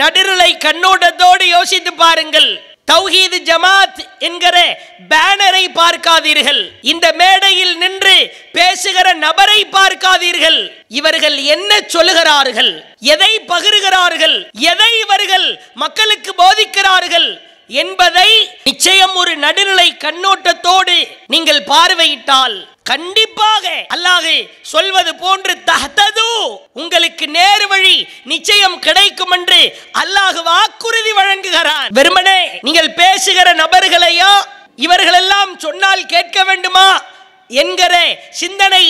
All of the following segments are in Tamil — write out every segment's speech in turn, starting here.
நடுநிலை கண்ணோட்டத்தோடு யோசித்து பாருங்கள் தௌஹீது ஜமாத் என்கிற பேனரை பார்க்காதீர்கள் இந்த மேடையில் நின்று பேசுகிற நபரை பார்க்காதீர்கள் இவர்கள் என்ன சொல்லுகிறார்கள் எதை பகிர்கிறார்கள் எதை இவர்கள் மக்களுக்கு போதிக்கிறார்கள் என்பதை நிச்சயம் ஒரு நடுநிலை கண்ணோட்டத்தோடு நீங்கள் பார்வையிட்டால் கண்டிப்பாக அல்லாஹு சொல்வது போன்று தகத்தது உங்களுக்கு நேர் வழி நிச்சயம் கிடைக்கும் என்று அல்லாஹு வாக்குறுதி வழங்குகிறார் வெறுமனே நீங்கள் பேசுகிற நபர்களையோ இவர்களெல்லாம் சொன்னால் கேட்க வேண்டுமா என்கிற சிந்தனை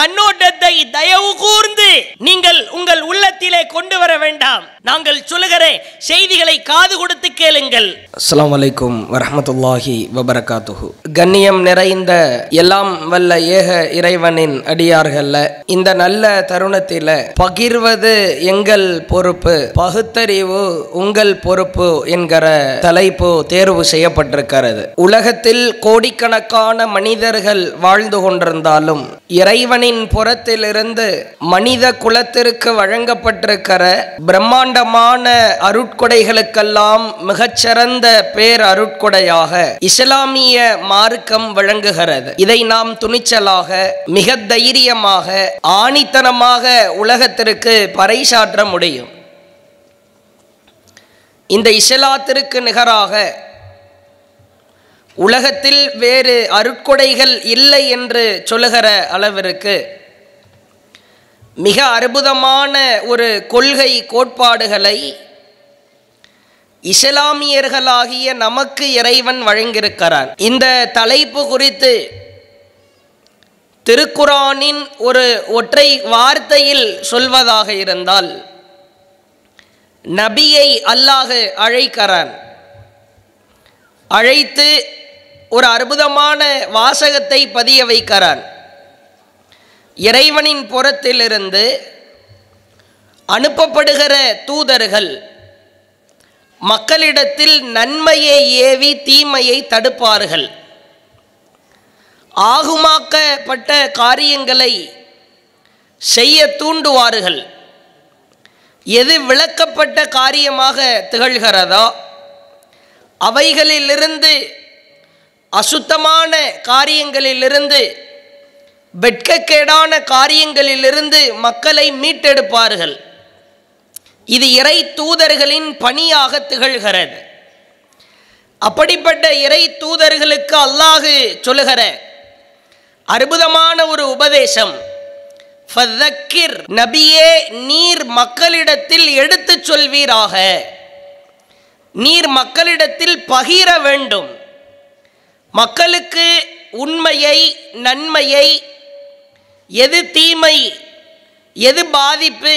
கண்ணோட்டத்தை தயவு கூர்ந்து நீங்கள் உங்கள் உள்ளத்திலே கொண்டு வர வேண்டாம் நாங்கள் சொல்லுகிற செய்திகளை காது கொடுத்து கேளுங்கள் அஸ்லாம் வலைக்கும் வரமத்துல்லாஹி வபரகாத்துஹு கண்ணியம் நிறைந்த எல்லாம் வல்ல ஏக இறைவனின் அடியார்கள்ல இந்த நல்ல தருணத்தில் பகிர்வது எங்கள் பொறுப்பு பகுத்தறிவு உங்கள் பொறுப்பு என்கிற தலைப்பு தேர்வு செய்யப்பட்டிருக்கிறது உலகத்தில் கோடிக்கணக்கான மனிதர்கள் வாழ்ந்து கொண்டிருந்தாலும் இறைவனின் புறத்திலிருந்து மனித குலத்திற்கு வழங்கப்பட்டிருக்கிற பிரம்மாண்ட பிரம்மாண்டமான அருட்கொடைகளுக்கெல்லாம் மிகச்சிறந்த பேர் அருட்கொடையாக இஸ்லாமிய மார்க்கம் வழங்குகிறது இதை நாம் துணிச்சலாக மிக தைரியமாக ஆணித்தனமாக உலகத்திற்கு பறைசாற்ற முடியும் இந்த இஸ்லாத்திற்கு நிகராக உலகத்தில் வேறு அருட்கொடைகள் இல்லை என்று சொல்லுகிற அளவிற்கு மிக அற்புதமான ஒரு கொள்கை கோட்பாடுகளை இஸ்லாமியர்களாகிய நமக்கு இறைவன் வழங்கியிருக்கிறார் இந்த தலைப்பு குறித்து திருக்குரானின் ஒரு ஒற்றை வார்த்தையில் சொல்வதாக இருந்தால் நபியை அல்லாஹ் அழைக்கிறான் அழைத்து ஒரு அற்புதமான வாசகத்தை பதிய வைக்கிறான் இறைவனின் புறத்திலிருந்து அனுப்பப்படுகிற தூதர்கள் மக்களிடத்தில் நன்மையை ஏவி தீமையை தடுப்பார்கள் ஆகுமாக்கப்பட்ட காரியங்களை செய்ய தூண்டுவார்கள் எது விளக்கப்பட்ட காரியமாக திகழ்கிறதோ அவைகளிலிருந்து அசுத்தமான காரியங்களிலிருந்து வெட்கக்கேடான காரியங்களிலிருந்து மக்களை மீட்டெடுப்பார்கள் இது இறை தூதர்களின் பணியாக திகழ்கிறது அப்படிப்பட்ட இறை தூதர்களுக்கு அல்லாஹு சொல்லுகிற அற்புதமான ஒரு உபதேசம் ஃபதக்கிர் நபியே நீர் மக்களிடத்தில் எடுத்து சொல்வீராக நீர் மக்களிடத்தில் பகிர வேண்டும் மக்களுக்கு உண்மையை நன்மையை எது தீமை எது பாதிப்பு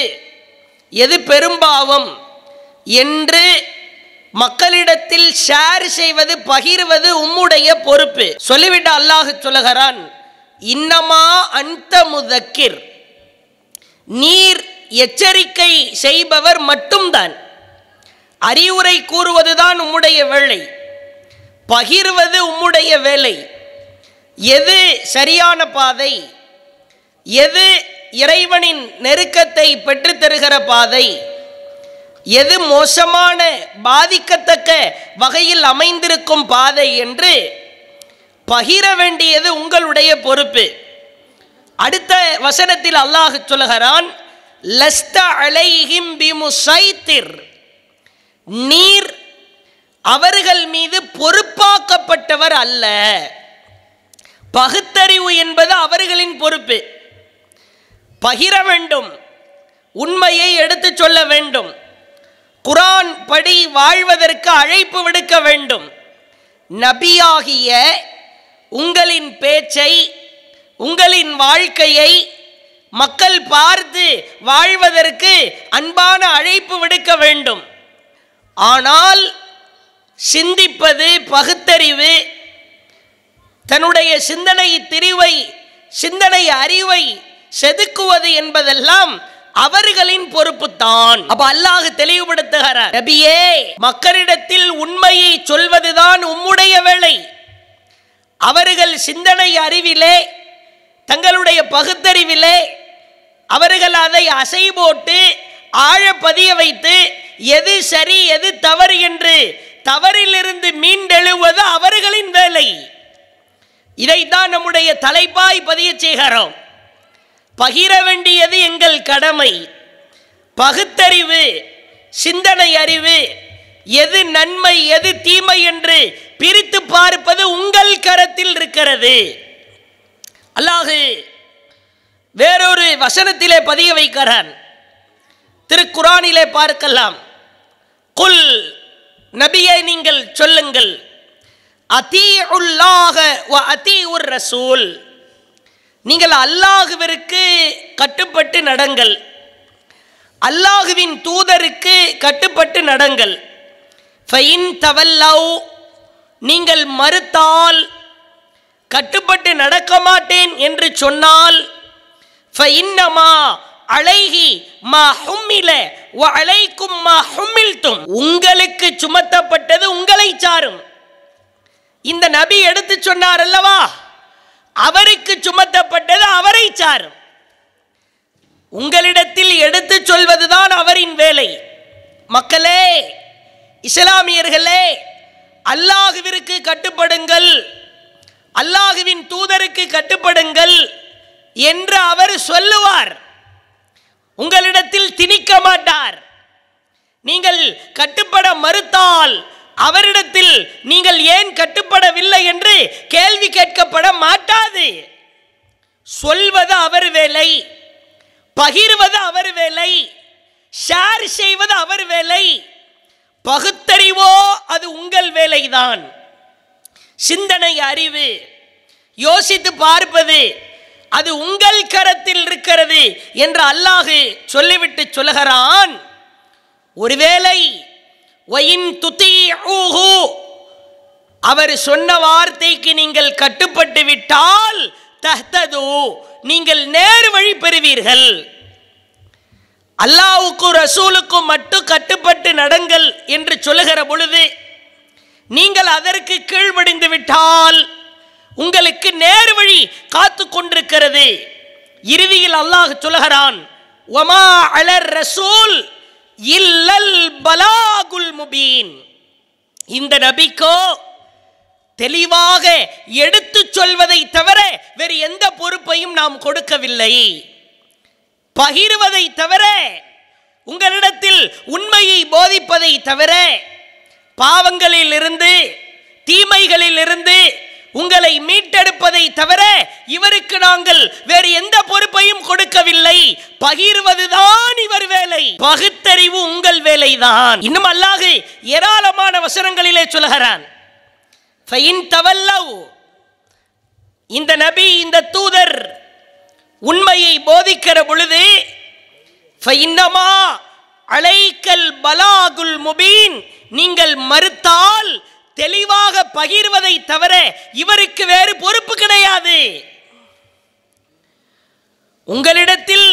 எது பெரும்பாவம் என்று மக்களிடத்தில் ஷேர் செய்வது பகிர்வது உம்முடைய பொறுப்பு சொல்லிவிட்ட அல்லாஹு சொல்லுகிறான் இன்னமா அந்த முதக்கிர் நீர் எச்சரிக்கை செய்பவர் மட்டும்தான் அறிவுரை கூறுவதுதான் உம்முடைய வேலை பகிர்வது உம்முடைய வேலை எது சரியான பாதை எது இறைவனின் நெருக்கத்தை பெற்றுத்தருகிற பாதை எது மோசமான பாதிக்கத்தக்க வகையில் அமைந்திருக்கும் பாதை என்று பகிர வேண்டியது உங்களுடைய பொறுப்பு அடுத்த வசனத்தில் அல்லாஹ் சொல்லுகிறான் நீர் அவர்கள் மீது பொறுப்பாக்கப்பட்டவர் அல்ல பகுத்தறிவு என்பது அவர்களின் பொறுப்பு பகிர வேண்டும் உண்மையை எடுத்து சொல்ல வேண்டும் குரான் படி வாழ்வதற்கு அழைப்பு விடுக்க வேண்டும் நபியாகிய உங்களின் பேச்சை உங்களின் வாழ்க்கையை மக்கள் பார்த்து வாழ்வதற்கு அன்பான அழைப்பு விடுக்க வேண்டும் ஆனால் சிந்திப்பது பகுத்தறிவு தன்னுடைய சிந்தனை திரிவை சிந்தனை அறிவை செதுக்குவது என்பதெல்லாம் அவர்களின் பொறுப்பு தான் அப்ப அல்லாஹ் தெளிவுபடுத்துகிறார் நபியே மக்களிடத்தில் உண்மையை சொல்வதுதான் உம்முடைய வேலை அவர்கள் சிந்தனை அறிவிலே தங்களுடைய பகுத்தறிவிலே அவர்கள் அதை அசை போட்டு ஆழ பதிய வைத்து எது சரி எது தவறு என்று தவறிலிருந்து மீண்டெழுவது அவர்களின் வேலை இதைத்தான் நம்முடைய தலைப்பாய் பதிய செய்கிறோம் பகிர வேண்டியது எங்கள் கடமை பகுத்தறிவு சிந்தனை அறிவு எது நன்மை எது தீமை என்று பிரித்து பார்ப்பது உங்கள் கரத்தில் இருக்கிறது அல்லாஹு வேறொரு வசனத்திலே பதிய வைக்கிறான் திருக்குறானிலே பார்க்கலாம் குல் நபியை நீங்கள் சொல்லுங்கள் அதி உள்ளாக அதி உர் ரசூல் நீங்கள் அல்லாஹுவிற்கு கட்டுப்பட்டு நடங்கள் அல்லாஹுவின் தூதருக்கு கட்டுப்பட்டு நடங்கள் ஃபைன் தவல்லவ் நீங்கள் மறுத்தால் கட்டுப்பட்டு நடக்க மாட்டேன் என்று சொன்னால் ஃபைன்னமா அழகி மா ஹும்மில அழைக்கும் மா ஹும்மில்தும் உங்களுக்கு சுமத்தப்பட்டது உங்களை சாரும் இந்த நபி எடுத்து சொன்னார் அல்லவா அவருக்கு சுமத்தப்பட்டது அவரை சாரும் உங்களிடத்தில் எடுத்து சொல்வதுதான் அவரின் வேலை மக்களே இஸ்லாமியர்களே அல்லாஹுவிற்கு கட்டுப்படுங்கள் அல்லாஹுவின் தூதருக்கு கட்டுப்படுங்கள் என்று அவர் சொல்லுவார் உங்களிடத்தில் திணிக்க மாட்டார் நீங்கள் கட்டுப்பட மறுத்தால் அவரிடத்தில் நீங்கள் ஏன் கட்டுப்படவில்லை என்று கேள்வி கேட்கப்பட மாட்டாது சொல்வது அவர் வேலை பகிர்வது அவர் வேலை ஷேர் செய்வது அவர் வேலை பகுத்தறிவோ அது உங்கள் வேலைதான் சிந்தனை அறிவு யோசித்து பார்ப்பது அது உங்கள் கரத்தில் இருக்கிறது என்று அல்லாஹு சொல்லிவிட்டு சொல்கிறான் ஒருவேளை ஒயின் அவர் சொன்ன வார்த்தைக்கு நீங்கள் கட்டுப்பட்டு விட்டால் தஹ்தது நீங்கள் நேர் வழி பெறுவீர்கள் அல்லாவுக்கும் ரசூலுக்கும் மட்டும் கட்டுப்பட்டு நடங்கள் என்று சொல்லுகிற பொழுது நீங்கள் அதற்கு கீழ்வடிந்து விட்டால் உங்களுக்கு நேர் வழி காத்து கொண்டிருக்கிறது இறுதியில் அல்லாஹ் சொல்லுகிறான் அலர் ரசூல் இல்லல் பலாகுல் முபீன் இந்த நபிக்கோ தெளிவாக எடுத்து சொல்வதை தவிர வேறு எந்த பொறுப்பையும் நாம் கொடுக்கவில்லை பகிர்வதை தவிர உங்களிடத்தில் உண்மையை போதிப்பதை தவிர பாவங்களிலிருந்து தீமைகளிலிருந்து உங்களை மீட்டெடுப்பதை தவிர இவருக்கு நாங்கள் வேறு எந்த பொறுப்பையும் கொடுக்கவில்லை பகிர்வதுதான் இவர் வேலை பகுத்தறிவு உங்கள் வேலைதான் இன்னும் அல்லாஹு ஏராளமான வசனங்களிலே சொல்கிறான் இந்த நபி இந்த தூதர் உண்மையை போதிக்கிற பொழுது அலைக்கல் பலாகுல் முபீன் நீங்கள் மறுத்தால் தெளிவாக பகிர்வதை தவிர இவருக்கு வேறு பொறுப்பு கிடையாது உங்களிடத்தில்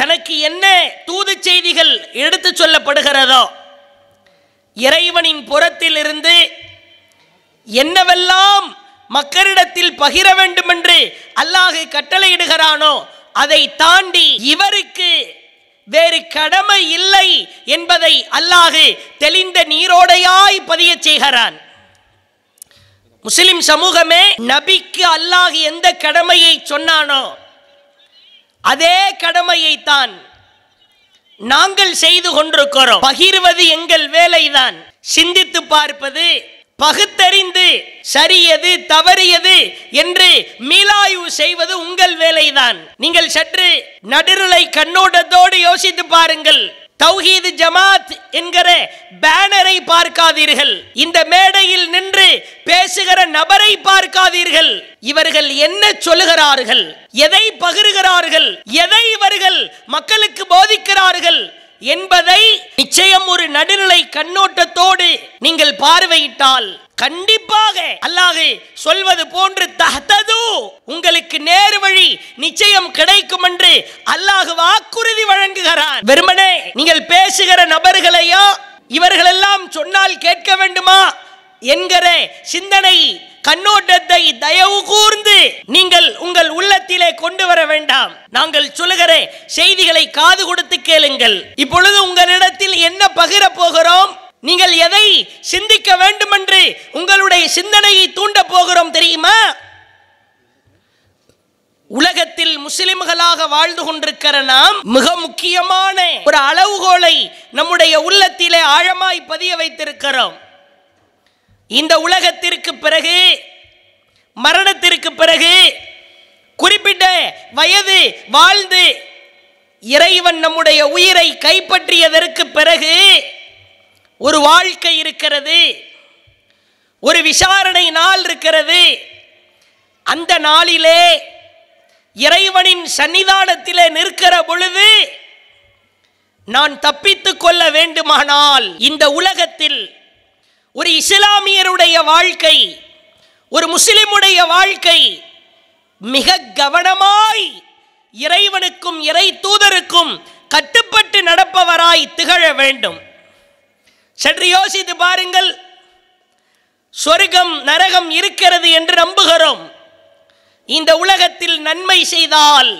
தனக்கு என்ன தூது செய்திகள் எடுத்துச் சொல்லப்படுகிறதோ இறைவனின் புறத்தில் இருந்து என்னவெல்லாம் மக்களிடத்தில் பகிர வேண்டும் என்று அல்லாஹு கட்டளையிடுகிறானோ அதை தாண்டி இவருக்கு வேறு கடமை இல்லை என்பதை அல்லாஹு தெளிந்த நீரோடையாய் பதிய செய்கிறான் முஸ்லிம் சமூகமே நபிக்கு அல்லாஹ் எந்த கடமையை சொன்னானோ அதே கடமையை தான் நாங்கள் செய்து கொண்டிருக்கிறோம் பகிர்வது எங்கள் வேலைதான் சிந்தித்து பார்ப்பது பகுத்தறிந்து சரியது தவறியது என்று மீளாய்வு செய்வது உங்கள் வேலைதான் நீங்கள் சற்று நடுநிலை கண்ணோட்டத்தோடு யோசித்து பாருங்கள் தௌஹீது ஜமாத் என்கிற பேனரை பார்க்காதீர்கள் இந்த மேடையில் நின்று பேசுகிற நபரை பார்க்காதீர்கள் இவர்கள் என்ன சொல்லுகிறார்கள் எதை பகிர்கிறார்கள் எதை இவர்கள் மக்களுக்கு போதிக்கிறார்கள் என்பதை நிச்சயம் ஒரு நடுநிலை கண்ணோட்டத்தோடு நீங்கள் பார்வையிட்டால் கண்டிப்பாக அல்லாது சொல்வது போன்று தகத்தது உங்களுக்கு நேர் வழி நிச்சயம் கிடைக்கும் என்று அல்லாஹு வாக்குறுதி வழங்குகிறார் வெறுமனே நீங்கள் பேசுகிற நபர்களையோ இவர்களெல்லாம் சொன்னால் கேட்க வேண்டுமா என்கிற சிந்தனை கண்ணோட்டத்தை தயவு கூர்ந்து நீங்கள் உங்கள் உள்ளத்திலே கொண்டு வர வேண்டாம் நாங்கள் சொல்லுகிற செய்திகளை காது கொடுத்து கேளுங்கள் இப்பொழுது உங்களிடத்தில் என்ன பகிர போகிறோம் நீங்கள் எதை சிந்திக்க வேண்டும் என்று உங்களுடைய சிந்தனையை தூண்ட போகிறோம் தெரியுமா உலகத்தில் முஸ்லிம்களாக வாழ்ந்து கொண்டிருக்கிற நாம் மிக முக்கியமான ஒரு அளவுகோலை நம்முடைய உள்ளத்திலே ஆழமாய் பதிய வைத்திருக்கிறோம் இந்த உலகத்திற்கு பிறகு மரணத்திற்கு பிறகு குறிப்பிட்ட வயது வாழ்ந்து இறைவன் நம்முடைய உயிரை கைப்பற்றியதற்கு பிறகு ஒரு வாழ்க்கை இருக்கிறது ஒரு விசாரணை நாள் இருக்கிறது அந்த நாளிலே இறைவனின் சன்னிதானத்திலே நிற்கிற பொழுது நான் தப்பித்துக் கொள்ள வேண்டுமானால் இந்த உலகத்தில் ஒரு இஸ்லாமியருடைய வாழ்க்கை ஒரு முஸ்லிமுடைய வாழ்க்கை மிக கவனமாய் இறைவனுக்கும் இறை தூதருக்கும் கட்டுப்பட்டு நடப்பவராய் திகழ வேண்டும் சற்று யோசித்து பாருங்கள் சொர்க்கம் நரகம் இருக்கிறது என்று நம்புகிறோம் இந்த உலகத்தில் நன்மை செய்தால்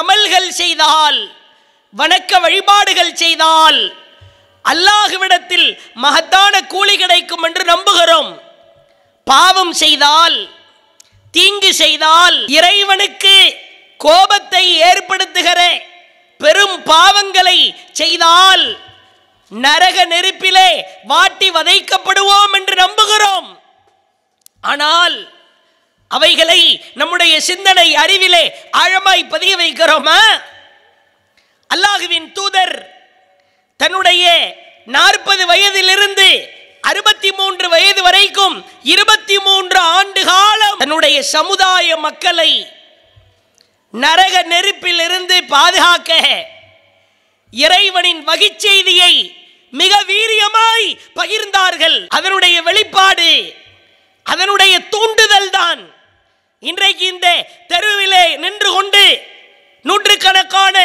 அமல்கள் செய்தால் வணக்க வழிபாடுகள் செய்தால் அல்லாஹுவிடத்தில் மகத்தான கூலி கிடைக்கும் என்று நம்புகிறோம் பாவம் செய்தால் தீங்கு செய்தால் இறைவனுக்கு கோபத்தை ஏற்படுத்துகிற பெரும் பாவங்களை செய்தால் நரக நெருப்பிலே வாட்டி வதைக்கப்படுவோம் என்று நம்புகிறோம் ஆனால் அவைகளை நம்முடைய சிந்தனை அறிவிலே ஆழமாய் பதிய வைக்கிறோமா அல்லாஹுவின் தூதர் தன்னுடைய நாற்பது வயதிலிருந்து அறுபத்தி மூன்று வயது வரைக்கும் இருபத்தி மூன்று ஆண்டு காலம் தன்னுடைய சமுதாய மக்களை நரக நெருப்பிலிருந்து பாதுகாக்க இறைவனின் வகிச்செய்தியை மிக வீரியமாய் பகிர்ந்தார்கள் அதனுடைய வெளிப்பாடு அதனுடைய தூண்டுதல் தான் இன்றைக்கு இந்த தெருவிலே நின்று கொண்டு நூற்றுக்கணக்கான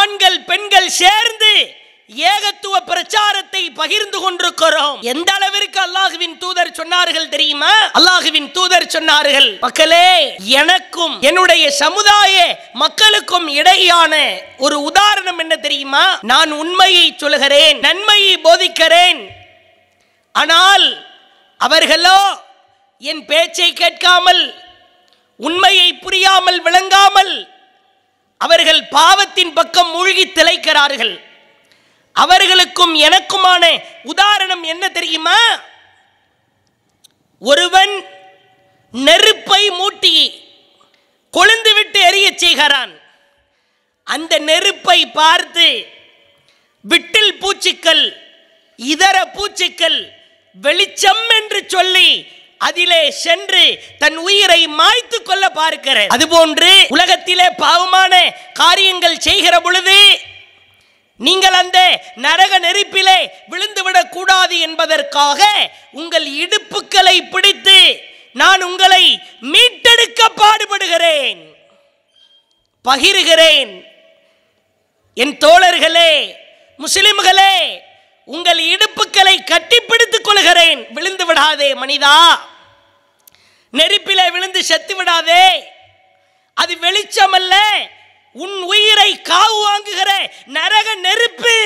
ஆண்கள் பெண்கள் சேர்ந்து ஏகத்துவ பிரச்சாரத்தை பகிர்ந்து கொண்டிருக்கிறோம் எந்த அளவிற்கு அல்லாஹுவின் தூதர் சொன்னார்கள் தெரியுமா அல்லாஹுவின் தூதர் சொன்னார்கள் மக்களே எனக்கும் என்னுடைய சமுதாய மக்களுக்கும் இடையான ஒரு உதாரணம் என்ன தெரியுமா நான் உண்மையை சொல்கிறேன் நன்மையை போதிக்கிறேன் ஆனால் அவர்களோ என் பேச்சை கேட்காமல் உண்மையை புரியாமல் விளங்காமல் அவர்கள் பாவத்தின் பக்கம் மூழ்கி திளைக்கிறார்கள் அவர்களுக்கும் எனக்குமான உதாரணம் என்ன தெரியுமா ஒருவன் நெருப்பை மூட்டி கொழுந்துவிட்டு எரிய செய்கிறான் அந்த நெருப்பை பார்த்து விட்டில் பூச்சிக்கள் இதர பூச்சிக்கள் வெளிச்சம் என்று சொல்லி அதிலே சென்று தன் உயிரை மாய்த்து கொள்ள பார்க்கிறேன் அதுபோன்று உலகத்திலே பாவமான காரியங்கள் செய்கிற பொழுது நீங்கள் அந்த நரக நெருப்பிலே விழுந்துவிடக் கூடாது என்பதற்காக உங்கள் இடுப்புகளை பிடித்து நான் உங்களை மீட்டெடுக்க பாடுபடுகிறேன் பகிர்கிறேன் என் தோழர்களே முஸ்லிம்களே உங்கள் இடுப்புகளை கட்டிப்பிடித்துக் கொள்கிறேன் விழுந்து விடாதே மனிதா நெருப்பிலே விழுந்து செத்து விடாதே அது வெளிச்சம் அல்ல உன் உயிரை காவு வாங்குகிற நரக நெருப்பு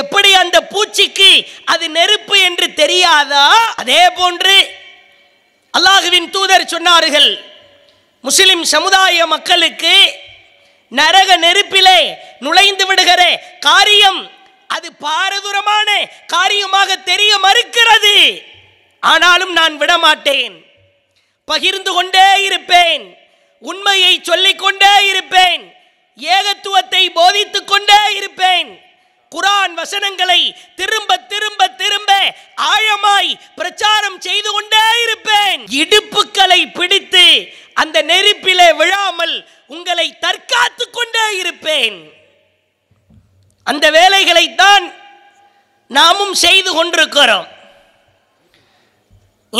எப்படி அந்த பூச்சிக்கு அது நெருப்பு என்று தெரியாதா அதே போன்று அல்லாஹுவின் தூதர் சொன்னார்கள் முஸ்லிம் சமுதாய மக்களுக்கு நரக நெருப்பிலே நுழைந்து விடுகிற காரியம் அது பாரதூரமான காரியமாக தெரிய மறுக்கிறது ஆனாலும் நான் விடமாட்டேன் பகிர்ந்து கொண்டே இருப்பேன் உண்மையை சொல்லிக் கொண்டே இருப்பேன் ஏகத்துவத்தை போதித்துக் கொண்டே இருப்பேன் குரான் வசனங்களை திரும்ப திரும்ப திரும்ப ஆழமாய் பிரச்சாரம் செய்து கொண்டே இருப்பேன் இடுப்புகளை பிடித்து அந்த நெருப்பிலே விழாமல் உங்களை தற்காத்துக் கொண்டே இருப்பேன் அந்த வேலைகளைத்தான் நாமும் செய்து கொண்டிருக்கிறோம்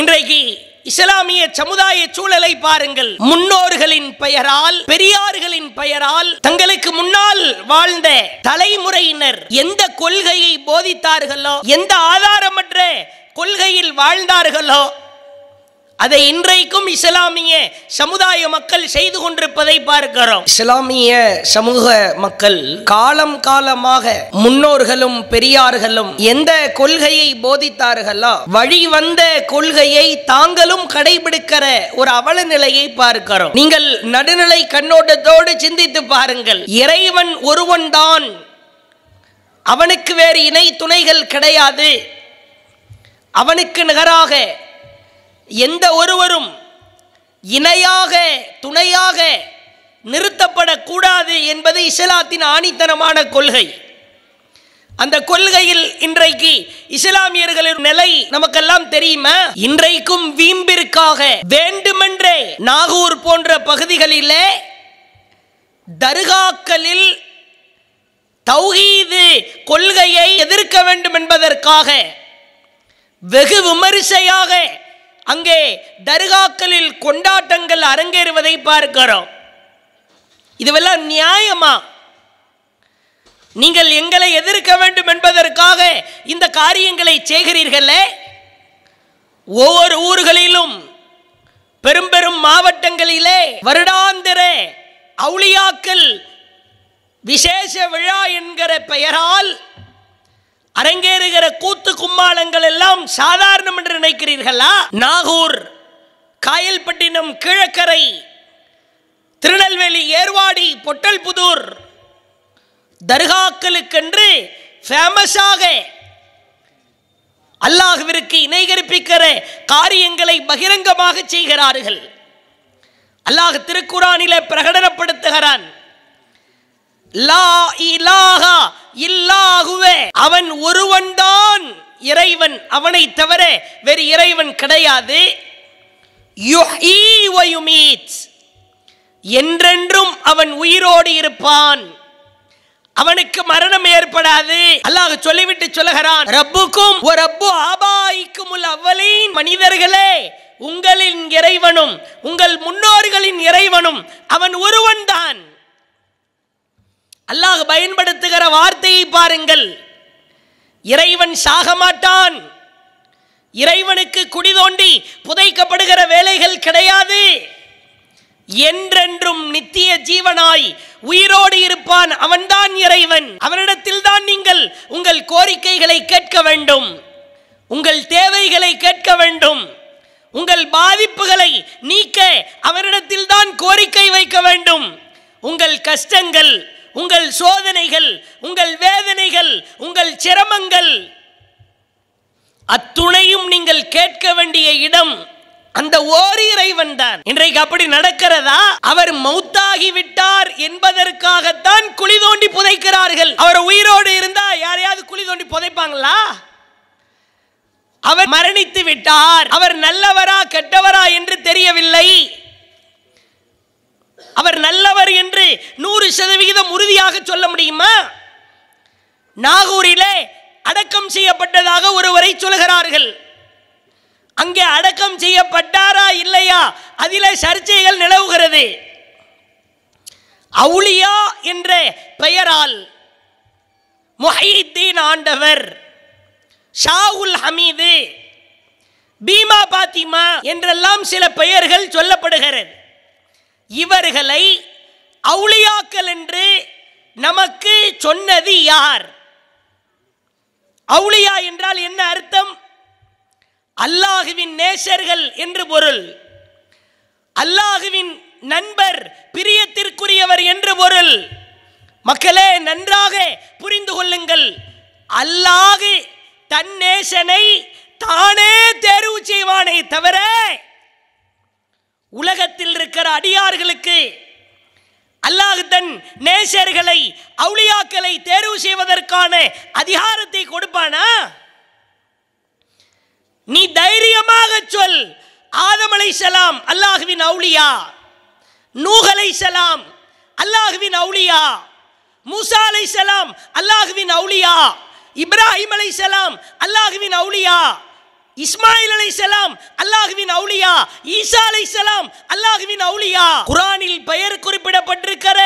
இன்றைக்கு இஸ்லாமிய சமுதாய சூழலை பாருங்கள் முன்னோர்களின் பெயரால் பெரியார்களின் பெயரால் தங்களுக்கு முன்னால் வாழ்ந்த தலைமுறையினர் எந்த கொள்கையை போதித்தார்களோ எந்த ஆதாரமற்ற கொள்கையில் வாழ்ந்தார்களோ அதை இன்றைக்கும் இஸ்லாமிய சமுதாய மக்கள் செய்து கொண்டிருப்பதை பார்க்கிறோம் இஸ்லாமிய சமூக மக்கள் காலம் காலமாக முன்னோர்களும் பெரியார்களும் எந்த கொள்கையை போதித்தார்களோ வந்த கொள்கையை தாங்களும் கடைபிடிக்கிற ஒரு அவல நிலையை பார்க்கிறோம் நீங்கள் நடுநிலை கண்ணோட்டத்தோடு சிந்தித்து பாருங்கள் இறைவன் ஒருவன் தான் அவனுக்கு வேறு இணை துணைகள் கிடையாது அவனுக்கு நிகராக எந்த ஒருவரும் இணையாக துணையாக நிறுத்தப்படக்கூடாது என்பது இஸ்லாத்தின் ஆணித்தனமான கொள்கை அந்த கொள்கையில் இன்றைக்கு இஸ்லாமியர்களின் நிலை நமக்கெல்லாம் தெரியுமா இன்றைக்கும் வீம்பிற்காக வேண்டுமென்றே நாகூர் போன்ற பகுதிகளிலே தர்காக்களில் தௌஹீது கொள்கையை எதிர்க்க வேண்டும் என்பதற்காக வெகு விமரிசையாக அங்கே தர்காக்களில் கொண்டாட்டங்கள் அரங்கேறுவதை பார்க்கிறோம் இதுவெல்லாம் நியாயமா நீங்கள் எங்களை எதிர்க்க வேண்டும் என்பதற்காக இந்த காரியங்களை செய்கிறீர்கள் ஒவ்வொரு ஊர்களிலும் பெரும் பெரும் மாவட்டங்களிலே வருடாந்திர அவுளியாக்கள் விசேஷ விழா என்கிற பெயரால் அரங்கேறுகிற கூத்து கும்மாளங்கள் எல்லாம் சாதாரணம் என்று நினைக்கிறீர்களா நாகூர் காயல்பட்டினம் கிழக்கரை திருநெல்வேலி ஏர்வாடி பொட்டல்புதூர் தர்காக்களுக்கென்று ஃபேமஸாக அல்லாஹுவிற்கு இணைகரிப்பிக்கிற காரியங்களை பகிரங்கமாக செய்கிறார்கள் அல்லாஹ் திருக்குறானில பிரகடனப்படுத்துகிறான் லா இலாஹா இல்லாகுவே அவன் ஒருவன்தான் இறைவன் அவனை தவிர வேறு இறைவன் கிடையாது என்றென்றும் அவன் உயிரோடு இருப்பான் அவனுக்கு மரணம் ஏற்படாது அல்லாஹ் சொல்லிவிட்டு சொல்லுகிறான் ரப்புக்கும் ஒரு ரப்பு ஆபாய்க்கும் அவ்வளின் மனிதர்களே உங்களின் இறைவனும் உங்கள் முன்னோர்களின் இறைவனும் அவன் ஒருவன் தான் அல்லாஹ் பயன்படுத்துகிற வார்த்தையை பாருங்கள் இறைவன் சாக மாட்டான் இறைவனுக்கு குடி தோண்டி புதைக்கப்படுகிற வேலைகள் கிடையாது என்றென்றும் நித்திய ஜீவனாய் உயிரோடு இருப்பான் அவன்தான் இறைவன் அவனிடத்தில் தான் நீங்கள் உங்கள் கோரிக்கைகளை கேட்க வேண்டும் உங்கள் தேவைகளை கேட்க வேண்டும் உங்கள் பாதிப்புகளை நீக்க அவரிடத்தில் தான் கோரிக்கை வைக்க வேண்டும் உங்கள் கஷ்டங்கள் உங்கள் சோதனைகள் உங்கள் வேதனைகள் உங்கள் சிரமங்கள் அத்துணையும் நீங்கள் கேட்க வேண்டிய இடம் அந்த ஓரிறைவன் தான் இன்றைக்கு அப்படி நடக்கிறதா அவர் மௌத்தாகி விட்டார் என்பதற்காகத்தான் குழி தோண்டி புதைக்கிறார்கள் அவர் உயிரோடு இருந்தா யாரையாவது குழி தோண்டி புதைப்பாங்களா அவர் மரணித்து விட்டார் அவர் நல்லவரா கெட்டவரா என்று தெரியவில்லை அவர் நல்லவர் என்று நூறு சதவிகிதம் உறுதியாக சொல்ல முடியுமா நாகூரிலே அடக்கம் செய்யப்பட்டதாக ஒருவரை சொல்கிறார்கள் அங்கே அடக்கம் செய்யப்பட்டாரா இல்லையா அதில சர்ச்சைகள் நிலவுகிறது அவுளியா என்ற பெயரால் முஹைத்தீன் ஆண்டவர் ஷாவுல் ஹமீது பீமா பாத்திமா என்றெல்லாம் சில பெயர்கள் சொல்லப்படுகிறது இவர்களை அவுளியாக்கள் என்று நமக்கு சொன்னது யார் அவுளியா என்றால் என்ன அர்த்தம் அல்லாஹுவின் நேசர்கள் என்று பொருள் அல்லாஹுவின் நண்பர் பிரியத்திற்குரியவர் என்று பொருள் மக்களே நன்றாக புரிந்து கொள்ளுங்கள் அல்லாஹு தன் நேசனை தானே தேர்வு செய்வானே தவிர உலகத்தில் இருக்கிற அடியார்களுக்கு அல்லாஹு தன் நேசர்களை அவுளியாக்களை தேர்வு செய்வதற்கான அதிகாரத்தை கொடுப்பானா நீ தைரியமாக சொல் ஆதமலை சலாம் அல்லாஹுவின் அவுளியா நூகலை சலாம் அல்லாஹுவின் அவுளியா மூசா அலை சலாம் அல்லாஹுவின் அவுளியா இப்ராஹிம் அலை சலாம் அல்லாஹுவின் அவுளியா இஸ்மாயில் அலை செலாம் அல்லாஹுவின் அவுளியா ஈசா அலை செலாம் அல்லாஹுவின் அவுளியா குரானில் பெயர் குறிப்பிடப்பட்டிருக்கிற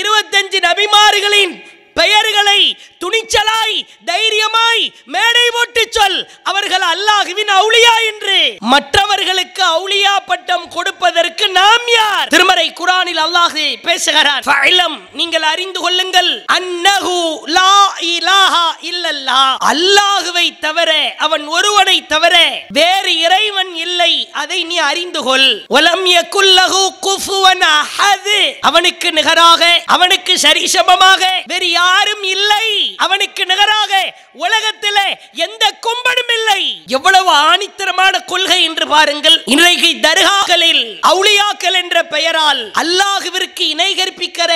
இருபத்தஞ்சு நபிமார்களின் பெயர்களை துணிச்சலாய் தைரியமாய் மேடை போட்டு சொல் அவர்கள் அல்லாஹுவின் அவுளியா என்று மற்றவர்களுக்கு அவுளியா பட்டம் கொடுப்பதற்கு நாம் யார் திருமறை குரானில் அல்லாஹு பேசுகிறார் நீங்கள் அறிந்து கொள்ளுங்கள் அன்னஹு லா இலாஹா இல்லல்லா அல்லாஹுவை தவிர அவன் ஒருவனை தவிர வேறு இறைவன் இல்லை அதை நீ அறிந்து கொள் வலம் யகுல்லஹு குஃபுவன் அஹது அவனுக்கு நிகராக அவனுக்கு சரிசமமாக வெறியா யாரும் இல்லை அவனுக்கு நிகராக உலகத்தில் எந்த கும்பனும் இல்லை எவ்வளவு ஆணித்தரமான கொள்கை என்று பாருங்கள் இன்றைக்கு தர்காக்களில் அவுளியாக்கள் என்ற பெயரால் அல்லாஹுவிற்கு இணை கற்பிக்கிற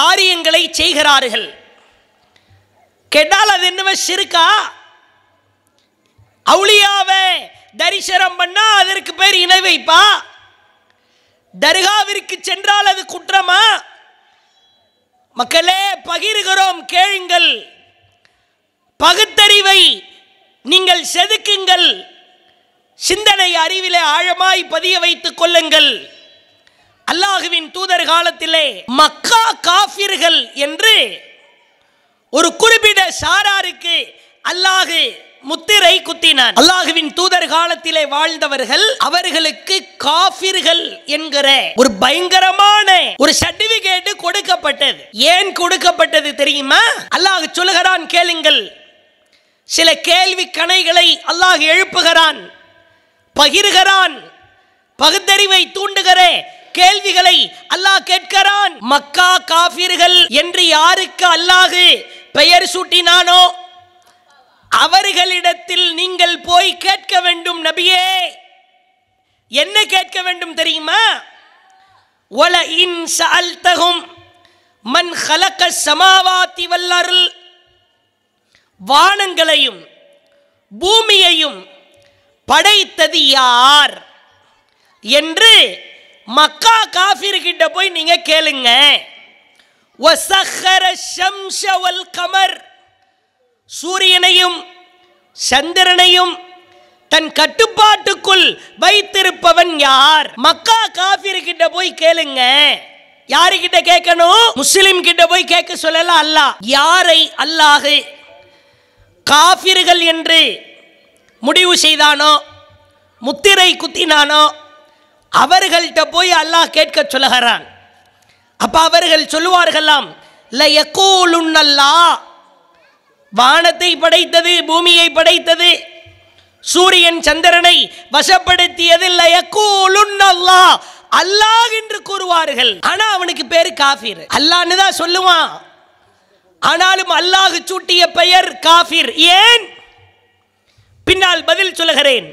காரியங்களை செய்கிறார்கள் கேட்டால் அது என்னவ சிறுக்கா அவுளியாவை தரிசனம் பண்ணா அதற்கு பேர் இணை வைப்பா தர்காவிற்கு சென்றால் அது குற்றமா மக்களே பகிர்கிறோம் கேளுங்கள் பகுத்தறிவை நீங்கள் செதுக்குங்கள் சிந்தனை அறிவிலே ஆழமாய் பதிய வைத்துக் கொள்ளுங்கள் அல்லாஹுவின் தூதர் காலத்திலே மக்கா காஃபிர்கள் என்று ஒரு குறிப்பிட சாராருக்கு அல்லாஹு முத்திரை குத்தினார் அல்லாஹுவின் தூதர் காலத்திலே வாழ்ந்தவர்கள் அவர்களுக்கு காபிர்கள் என்கிற ஒரு பயங்கரமான ஒரு சர்டிபிகேட் கொடுக்கப்பட்டது ஏன் கொடுக்கப்பட்டது தெரியுமா அல்லாஹ் சொல்லுகிறான் கேளுங்கள் சில கேள்வி கணைகளை அல்லாஹ் எழுப்புகிறான் பகிர்கிறான் பகுத்தறிவை தூண்டுகிற கேள்விகளை அல்லாஹ் கேட்கிறான் மக்கா காபிர்கள் என்று யாருக்கு அல்லாஹு பெயர் சூட்டினானோ அவர்களிடத்தில் நீங்கள் போய் கேட்க வேண்டும் நபியே என்ன கேட்க வேண்டும் தெரியுமா ஒல இன் மன் கலக்க சமாவாத்தி வல்லருள் வானங்களையும் பூமியையும் படைத்தது யார் என்று மக்கா காஃபிர்கிட்ட போய் நீங்க கேளுங்க ஒசஹர ஷம்ஷவல் கமர் சூரியனையும் சந்திரனையும் தன் கட்டுப்பாட்டுக்குள் வைத்திருப்பவன் யார் மக்கா காஃபிர் கிட்ட போய் கேளுங்க யாருக்கிட்ட கேட்கணும் முஸ்லிம் கிட்ட போய் கேட்க சொல்லலாம் அல்லாஹ் யாரை அல்லாஹு காஃபிர்கள் என்று முடிவு செய்தானோ முத்திரை குத்தினானோ அவர்கள்ட்ட போய் அல்லாஹ் கேட்க சொல்லுகிறான் அப்போ அவர்கள் சொல்லுவார்களாம் ல வானத்தை படைத்தது பூமியை படைத்தது சூரியன் சந்திரனை வசப்படுத்தியதில் அல்லா அல்லாஹ் என்று கூறுவார்கள் ஆனா அவனுக்கு பேரு காஃபிர் அல்லான்னு தான் சொல்லுவான் ஆனாலும் அல்லாஹ் சூட்டிய பெயர் காஃபிர் ஏன் பின்னால் பதில் சொல்லுகிறேன்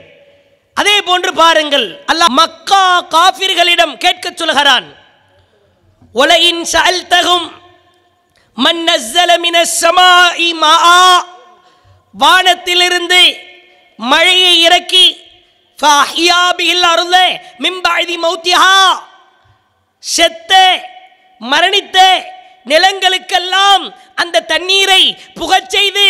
அதே போன்று பாருங்கள் அல்லாஹ் மக்கா காஃபிர்களிடம் கேட்க சொல்கிறான் ஒலையின் சல்தகும் வானத்திலிருந்து மழையை இறக்கி செத்த மரணித்த நிலங்களுக்கெல்லாம் அந்த தண்ணீரை புகச் செய்து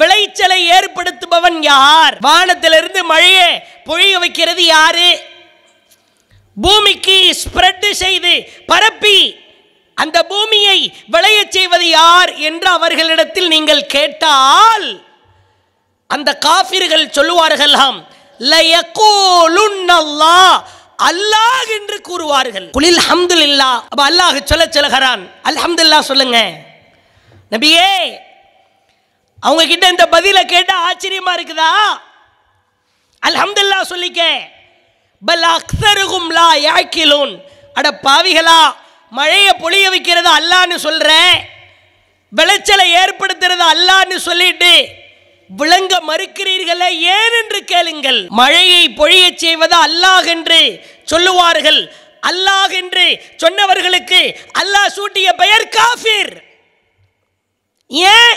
விளைச்சலை ஏற்படுத்துபவன் யார் வானத்திலிருந்து மழையை பொழிய வைக்கிறது யாரு பூமிக்கு ஸ்ப்ரெட் செய்து பரப்பி அந்த பூமியை விளைய செய்வது யார் என்று அவர்களிடத்தில் நீங்கள் கேட்டால் அந்த காஃபிர்கள் சொல்லுவார்களாம் அல்லாஹ் என்று கூறுவார்கள் குளில் ஹம்துல் இல்லா அப்ப அல்லாஹ் சொல்ல சொல்லுகிறான் அல்ஹம்துல்லா சொல்லுங்க நபியே அவங்க கிட்ட இந்த பதில கேட்டா ஆச்சரியமா இருக்குதா அல்ஹம்துல்லா சொல்லிக்க பல் அக்தருகும் லா யாக்கிலோன் அட பாவிகளா மழையை பொழிய வைக்கிறது அல்லான்னு சொல்கிற விளைச்சலை ஏற்படுத்துறது அல்லான்னு சொல்லிட்டு விளங்க மறுக்கிறீர்களே ஏன் என்று கேளுங்கள் மழையை பொழியச் செய்வது அல்லாஹ் என்று சொல்லுவார்கள் அல்லாஹ் என்று சொன்னவர்களுக்கு அல்லாஹ் சூட்டிய பெயர் காஃபிர் ஏன்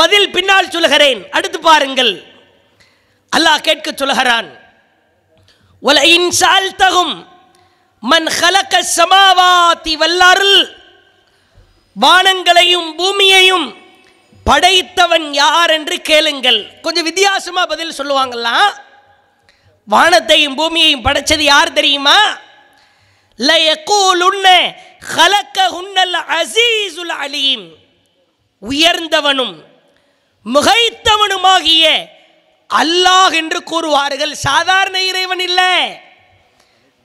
பதில் பின்னால் சொல்கிறேன் அடுத்து பாருங்கள் அல்லாஹ் கேட்க சொல்கிறான் ஒல சால் தகும் மன் ஹலக்க சமாவாத்தி வல்லாருள் வானங்களையும் பூமியையும் படைத்தவன் யார் என்று கேளுங்கள் கொஞ்சம் வித்தியாசமாக பதில் சொல்லுவாங்களா வானத்தையும் பூமியையும் படைச்சது யார் தெரியுமா அலீம் உயர்ந்தவனும் முகைத்தவனுமாகிய அல்லாஹ் என்று கூறுவார்கள் சாதாரண இறைவன் இல்லை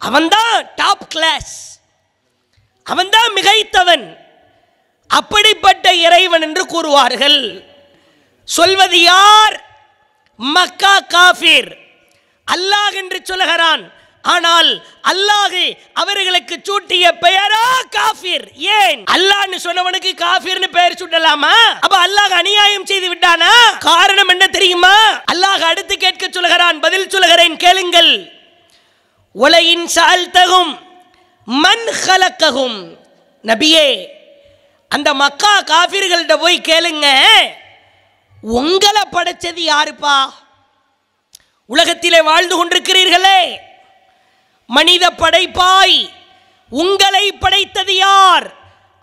அவன்தான் டாப் கிளாஸ் அவன்தான் மிகைத்தவன் அப்படிப்பட்ட இறைவன் என்று கூறுவார்கள் சொல்வது யார் மக்கா காஃபிர் அல்லாஹ் என்று சொல்லுகிறான் ஆனால் அல்லாஹ் அவர்களுக்கு சூட்டிய பெயரா காஃபிர் ஏன் அல்லாஹ்னு சொன்னவனுக்கு காஃபிர்னு பெயர் சூட்டலாமா அப்ப அல்லாஹ் அநியாயம் செய்து விட்டானா காரணம் என்ன தெரியுமா அல்லாஹ் அடுத்து கேட்க சொல்லுகிறான் பதில் சொல்லுகிறேன் கேளுங்கள் உலையின் சால்தகும் மண் கலக்ககும் நபியே அந்த மக்கா காபிர்கள்ட்ட போய் கேளுங்க உங்களை படைச்சது யாருப்பா உலகத்திலே வாழ்ந்து கொண்டிருக்கிறீர்களே மனித படைப்பாய் உங்களை படைத்தது யார்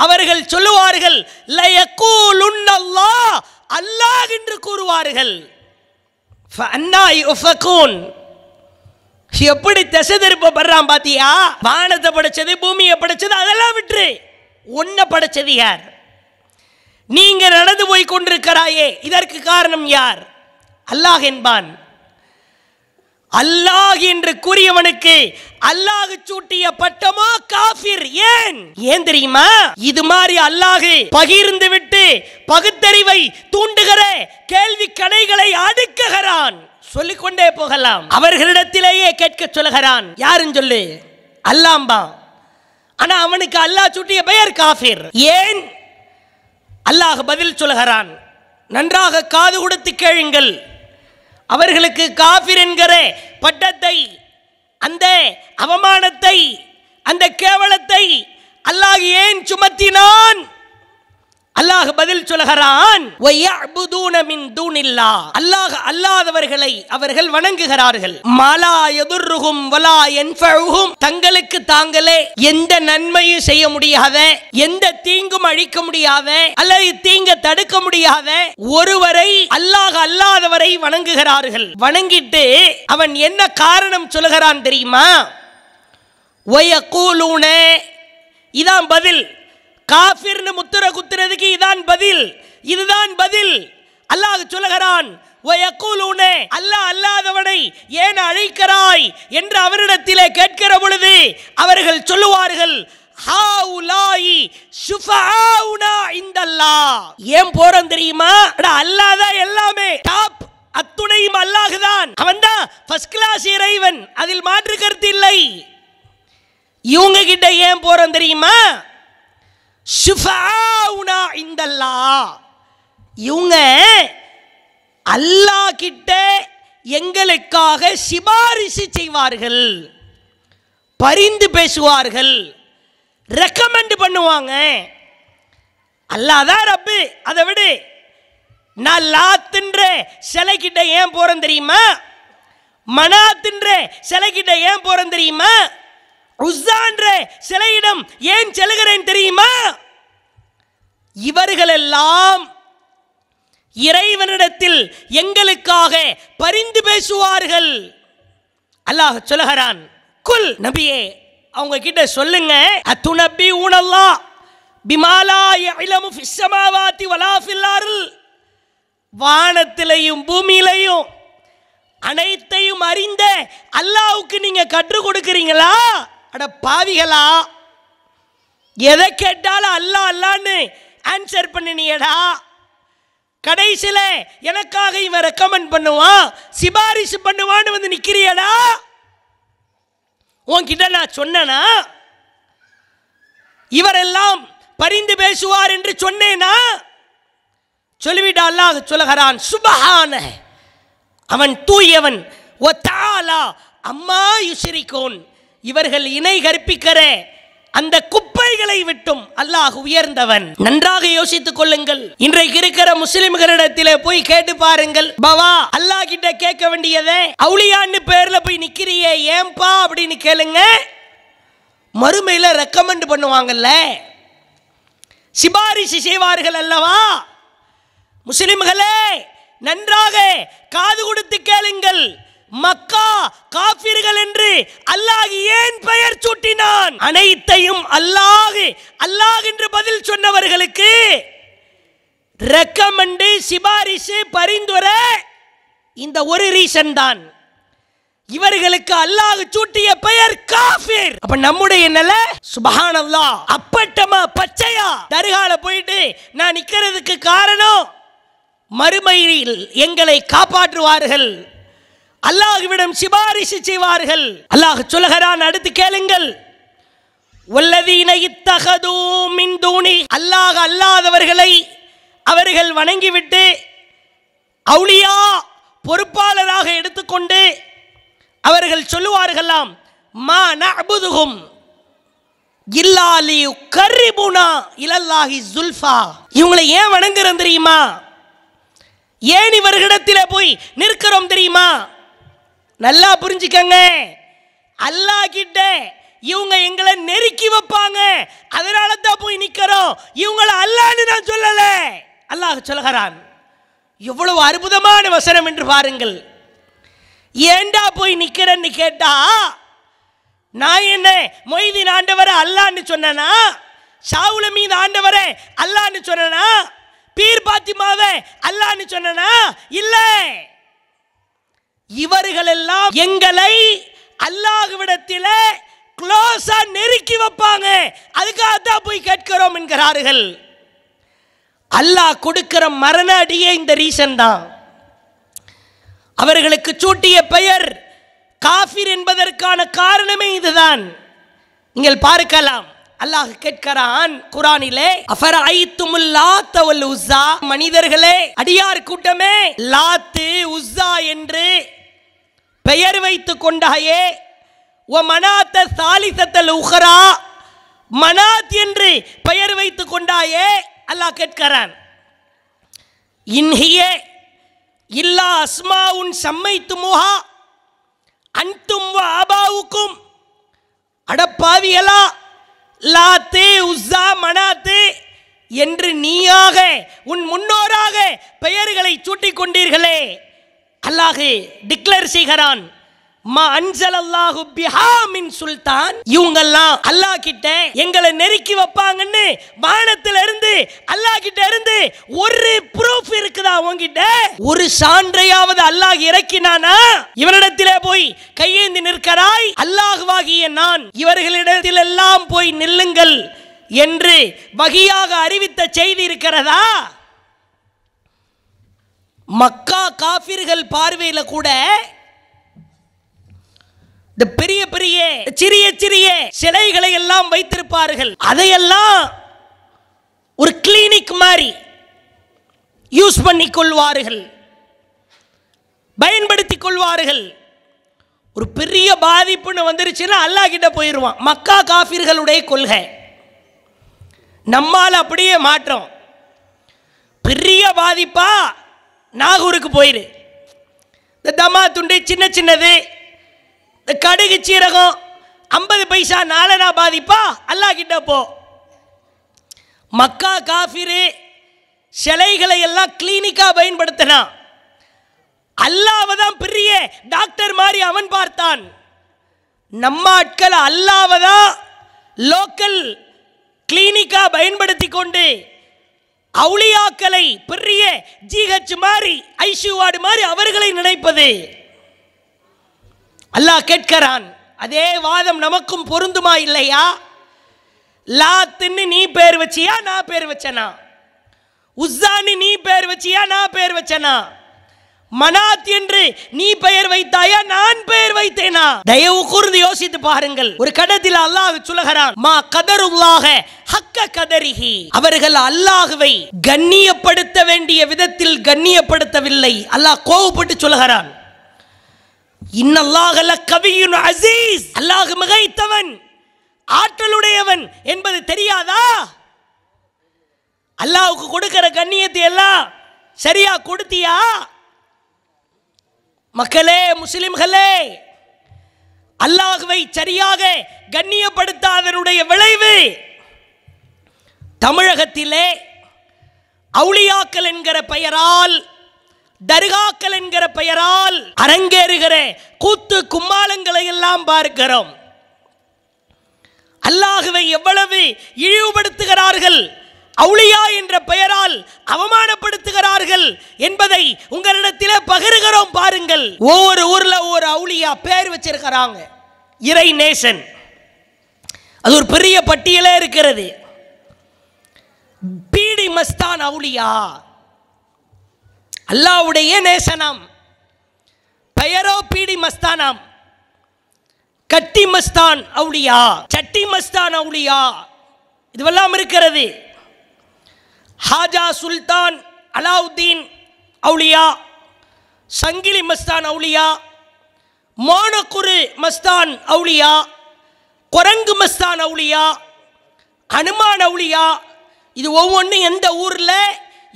அவர்கள் சொல்லுவார்கள் அல்லாஹ் என்று கூறுவார்கள் எப்படி திசை திருப்ப படுறான் பாத்தியா வானத்தை படைச்சது பூமியை படைச்சது அதெல்லாம் விட்டுரு ஒன்ன படைச்சது யார் நீங்க நடந்து போய் கொண்டிருக்கிறாயே இதற்கு காரணம் யார் அல்லாஹ் என்பான் அல்லாஹ் என்று கூறியவனுக்கு அல்லாஹ் சூட்டிய பட்டமோ காஃபிர் ஏன் ஏன் தெரியுமா இது மாதிரி அல்லாஹ் பகிர்ந்து விட்டு பகுத்தறிவை தூண்டுகிற கேள்வி கடைகளை அடுக்குகிறான் சொல்லிக்கொண்டே போகலாம் அவர்களிடத்திலேயே கேட்க சொல்கிறான் யாருன்னு சொல்லு அல்லாம்பா ஆனா அவனுக்கு அல்லாஹ் சுட்டிய பெயர் காஃபிர் ஏன் அல்லாஹ் பதில் சொல்கிறான் நன்றாக காது கொடுத்து கேளுங்கள் அவர்களுக்கு காஃபிர் என்கிற பட்டத்தை அந்த அவமானத்தை அந்த கேவலத்தை அல்லாஹ் ஏன் சுமத்தினான் அல்லாஹ் பதில் சொல்கிறான் அல்லாஹ் அல்லாதவர்களை அவர்கள் வணங்குகிறார்கள் மாலா எதிர்ருகும் வலா என்பழுகும் தங்களுக்கு தாங்களே எந்த நன்மையும் செய்ய முடியாத எந்த தீங்கும் அழிக்க முடியாத அல்லது தீங்க தடுக்க முடியாத ஒருவரை அல்லாஹ் அல்லாதவரை வணங்குகிறார்கள் வணங்கிட்டு அவன் என்ன காரணம் சொல்லுகிறான் தெரியுமா ஒயக்கூலூன இதான் பதில் காஃபிர்னு முத்திர குத்துறதுக்கு இதான் பதில் இதுதான் பதில் அல்லாஹ் சொல்லுகிறான் அல்லாஹ் அல்லாதவனை ஏன் அழைக்கிறாய் என்று அவரிடத்திலே கேட்கிற பொழுது அவர்கள் சொல்லுவார்கள் ஏன் போறோம் தெரியுமா அல்லாதான் எல்லாமே டாப் அத்துணையும் அல்லாஹுதான் அவன் தான் ஃபர்ஸ்ட் கிளாஸ் இறைவன் அதில் மாற்று கருத்து இல்லை இவங்க கிட்ட ஏன் போறோம் தெரியுமா இந்தல்லா இவங்க அல்லா கிட்ட எங்களுக்காக சிபாரிசு செய்வார்கள் பரிந்து பேசுவார்கள் ரெக்கமெண்ட் பண்ணுவாங்க அல்லாதான் ரப்பு அதை விடு நான் லாத்துன்ற சிலைக்கிட்ட ஏன் போகிறேன் தெரியுமா மனாத்துன்ற சிலைக்கிட்ட ஏன் போகிறேன் தெரியுமா உஸ்தான்ற சிலையிடம் ஏன் செல்கிறேன் தெரியுமா இவர்களெல்லாம் இறைவனிடத்தில் எங்களுக்காக பரிந்து பேசுவார்கள் அல்லாஹ் சொல்லுகிறான் குல் நபியே அவங்க கிட்ட சொல்லுங்க அத்துநபி ஊனல்லா பிமாலா இளமு ஃபிஸ்ஸமாவாத்தி வலாஃபில்லாரில் வானத்திலையும் பூமியிலையும் அனைத்தையும் அறிந்த அல்லாவுக்கு நீங்கள் கற்றுக் கொடுக்குறீங்களா அட பாவிகளா எதை கேட்டாலும் அல்ல அல்லான்னு ஆன்சர் பண்ணினியடா கடைசியில் எனக்காக இவன் ரெக்கமெண்ட் பண்ணுவான் சிபாரிசு பண்ணுவான்னு வந்து நிற்கிறியடா உன்கிட்ட நான் சொன்னனா இவரெல்லாம் பரிந்து பேசுவார் என்று சொன்னேனா சொல்லிவிட்டா அல்லாஹ் சொல்லுகிறான் சுபஹான அவன் தூயவன் ஒத்தாலா அம்மா யுசிரிக்கோன் இவர்கள் இணை கற்பிக்கிற அந்த குப்பைகளை விட்டும் அல்லாஹ் உயர்ந்தவன் நன்றாக யோசித்துக் கொள்ளுங்கள் இன்றைக்கு இருக்கிற முஸ்லிம்களிடத்திலே போய் கேட்டு பாருங்கள் பவா அல்லாஹ் கிட்ட கேட்க வேண்டியதே அவுளியான்னு பேர்ல போய் நிக்கிறியே ஏன்பா அப்படின்னு கேளுங்க மறுமையில ரெக்கமெண்ட் பண்ணுவாங்கல்ல சிபாரிசு செய்வார்கள் அல்லவா முஸ்லிம்களே நன்றாக காது கொடுத்து கேளுங்கள் மக்கா காபிர்கள் என்று அல்லாஹ் ஏன் பெயர் சூட்டினான் அனைத்தையும் அல்லாஹ் அல்லாஹ் என்று பதில் சொன்னவர்களுக்கு ரெக்கமெண்டு சிபாரிசு பரிந்துரை இந்த ஒரு ரீசன் தான் இவர்களுக்கு அல்லாஹ் சூட்டிய பெயர் காஃபிர் அப்ப நம்முடைய நில சுபஹானல்லாஹ் அப்பட்டமா பச்சையா தர்கால போயிட்டு நான் நிக்கிறதுக்கு காரணம் மறுமையில் எங்களை காப்பாற்றுவார்கள் அல்லாஹுவிடம் சிபாரிசு செய்வார்கள் அல்லாஹ் சொல்கிறான் அடுத்து கேளுங்கள் அல்லாஹ் அல்லாதவர்களை அவர்கள் வணங்கிவிட்டு அவுளியா பொறுப்பாளராக எடுத்துக்கொண்டு அவர்கள் சொல்லுவார்களாம் மா நபுதுகும் இல்லாலி கரிபுனா இலல்லாஹி ஜுல்ஃபா இவங்களை ஏன் வணங்குறோம் தெரியுமா ஏன் இவர்களிடத்தில் போய் நிற்கிறோம் தெரியுமா நல்லா புரிஞ்சுக்கங்க அல்லா கிட்ட இவங்க எங்களை நெருக்கி வைப்பாங்க அதனால தான் போய் நிற்கிறோம் இவங்களை அல்லான்னு நான் சொல்லலை அல்லாஹ் சொல்கிறான் எவ்வளவு அற்புதமான வசனம் என்று பாருங்கள் ஏண்டா போய் நிற்கிறேன்னு கேட்டா நான் என்ன மொய்தி ஆண்டவரை அல்லான்னு சொன்னா சாவுல மீது ஆண்டவரை அல்லான்னு சொன்னா பீர் பாத்திமாவை அல்லான்னு சொன்னனா இல்லை இவர்களெல்லாம் எங்களை அல்லாஹ்விடத்தில் க்ளோஸா நெருக்கி வைப்பாங்க அதுக்காக தான் போய் கேட்கிறோம் என்கிறார்கள் அல்லாஹ் கொடுக்கிற மரண அடியே இந்த ரீசன் தான் அவர்களுக்கு சூட்டிய பெயர் காஃபிர் என்பதற்கான காரணமே இதுதான் நீங்கள் பார்க்கலாம் அல்லாஹ் கேட்கிறான் குரானிலே அஃபர் ஐத்துமுல் லாத்த உஸ்ஸா மனிதர்களே அடியார் கூட்டமே லாத்து உஸ்ஸா என்று பெயர் வைத்து கொண்டாயே ஓ மனாத்த சாலிசத்தல் உஹரா மனாத் என்று பெயர் வைத்து கொண்டாயே அல்லாஹ் கேட்கிறான் இன்ஹியே இல்லா அஸ்மா உன் சம்மைத்து முஹா அன்தும் ஆபாவுக்கும் அடப்பாவியலா லாத்து உஸ்ஸா மனாத்து என்று நீயாக உன் முன்னோராக பெயர்களை சூட்டிக் கொண்டீர்களே அல்லாஹே டிக்ளேர் செய்கிறான் சுல்தான் இவங்கெல்லாம் அல்லாஹ் கிட்ட எங்களை நெருக்கி வைப்பாங்கன்னு வானத்துல இருந்து அல்லாஹ் கிட்ட இருந்து ஒரு ப்ரூஃப் இருக்குதா உங்ககிட்ட ஒரு சான்றையாவது அல்லாஹ் இறக்கினானா இவரிடத்திலே போய் கையேந்தி நிற்கிறாய் அல்லாஹ்வாகிய நான் இவர்களிடத்தில் எல்லாம் போய் நில்லுங்கள் என்று வகையாக அறிவித்த செய்தி இருக்கிறதா மக்கா காபிர்கள் பார்வையில் கூட இந்த பெரிய பெரிய சிறிய சிறிய சிலைகளை எல்லாம் வைத்திருப்பார்கள் அதையெல்லாம் ஒரு கிளினிக் மாதிரி யூஸ் பண்ணி கொள்வார்கள் பயன்படுத்தி கொள்வார்கள் ஒரு பெரிய பாதிப்புன்னு வந்துருச்சுன்னா அல்லா கிட்ட போயிடுவான் மக்கா காஃபிர்களுடைய கொள்கை நம்மால் அப்படியே மாற்றம் பெரிய பாதிப்பா நாகூருக்கு போயிரு இந்த தமா துண்டு சின்ன சின்னது இந்த கடுகு சீரகம் ஐம்பது பைசா நாலனா பாதிப்பா அல்லா கிட்ட போ மக்கா காஃபிரு சிலைகளை எல்லாம் கிளீனிக்காக பயன்படுத்தினான் அல்லாவை தான் பெரிய டாக்டர் மாதிரி அவன் பார்த்தான் நம்ம ஆட்களை அல்லாவை தான் லோக்கல் கிளீனிக்காக பயன்படுத்தி கொண்டு அவுளியாக்களை பெரிய ஜிஹெச் மாதிரி ஐஷு வார்டு மாதிரி அவர்களை நினைப்பது அல்லாஹ் கேட்கிறான் அதே வாதம் நமக்கும் பொருந்துமா இல்லையா லாத்துன்னு நீ பேர் வச்சியா நான் பேர் வச்சனா உஸ்ஸான்னு நீ பேர் வச்சியா நான் பேர் வச்சனா மனாத் என்று நீ பெயர் வைத்தாயா நான் பெயர் வைத்தேனா தயவு கூர்ந்து யோசித்து பாருங்கள் ஒரு கடத்தில் அல்லாஹ் சொல்லுகிறான் மா கதருல்லாக ஹக்க கதரிஹி அவர்கள் அல்லாஹுவை கண்ணியப்படுத்த வேண்டிய விதத்தில் கண்ணியப்படுத்தவில்லை அல்லாஹ் கோவப்பட்டு சொல்லுகிறான் இன்னல்லாஹல கவியுன் அசீஸ் அல்லாஹ் மிகைத்தவன் ஆற்றலுடையவன் என்பது தெரியாதா அல்லாஹுக்கு கொடுக்கிற கண்ணியத்தை எல்லாம் சரியா கொடுத்தியா மக்களே முஸ்லிம்களே அல்லாஹுவை சரியாக கண்ணியப்படுத்தாதனுடைய விளைவு தமிழகத்திலே அவுளியாக்கள் என்கிற பெயரால் தர்காக்கள் என்கிற பெயரால் அரங்கேறுகிற கூத்து கும்மாளங்களை எல்லாம் பார்க்கிறோம் அல்லாஹுவை எவ்வளவு இழிவுபடுத்துகிறார்கள் அவுளியா என்ற பெயரால் வச்சிருக்கிறாங்க இறை நேசன் அது ஒரு பெரிய பட்டியலே இருக்கிறது பீடி மஸ்தான் அவுளியா அல்லாவுடைய நேசனாம் பெயரோ பீடி மஸ்தானாம் கட்டி மஸ்தான் அவுளியா சட்டி மஸ்தான் அவுளியா இதுவெல்லாம் இருக்கிறது ஹாஜா சுல்தான் அலாவுத்தீன் அவுளியா சங்கிலி மஸ்தான் அவுளியா மோனக்குரு மஸ்தான் அவுளியா குரங்கு மஸ்தான் அவுளியா அனுமான் அவுளியா இது ஒவ்வொன்றும் எந்த ஊரில்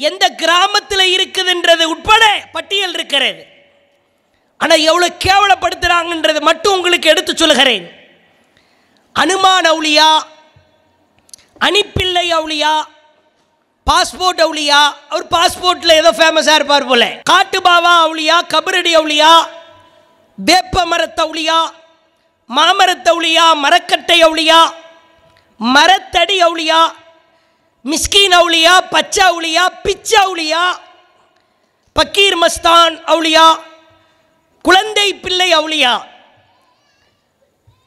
எந்த கிராமத்தில் இருக்குதுன்றது உட்பட பட்டியல் இருக்கிறது ஆனால் எவ்வளோ கேவலப்படுத்துகிறாங்கன்றது மட்டும் உங்களுக்கு எடுத்து சொல்கிறேன் அனுமான் அவுளியா அனிப்பிள்ளை அவுளியா பாஸ்போர்ட் அவுளியா அவர் பாஸ்போர்ட்டில் ஏதோ ஃபேமஸாக இருப்பார் போல காட்டு பாவா அவுளியா கபரடி அவுளியா வேப்ப மரத்தவுளியா மாமரத்தவுளியா மரக்கட்டை அவுளியா மரத்தடி அவுளியா மிஸ்கீன் அவுளியா பச்சை அவுளியா பிச்சை அவுளியா பக்கீர் மஸ்தான் அவுளியா குழந்தை பிள்ளை அவுளியா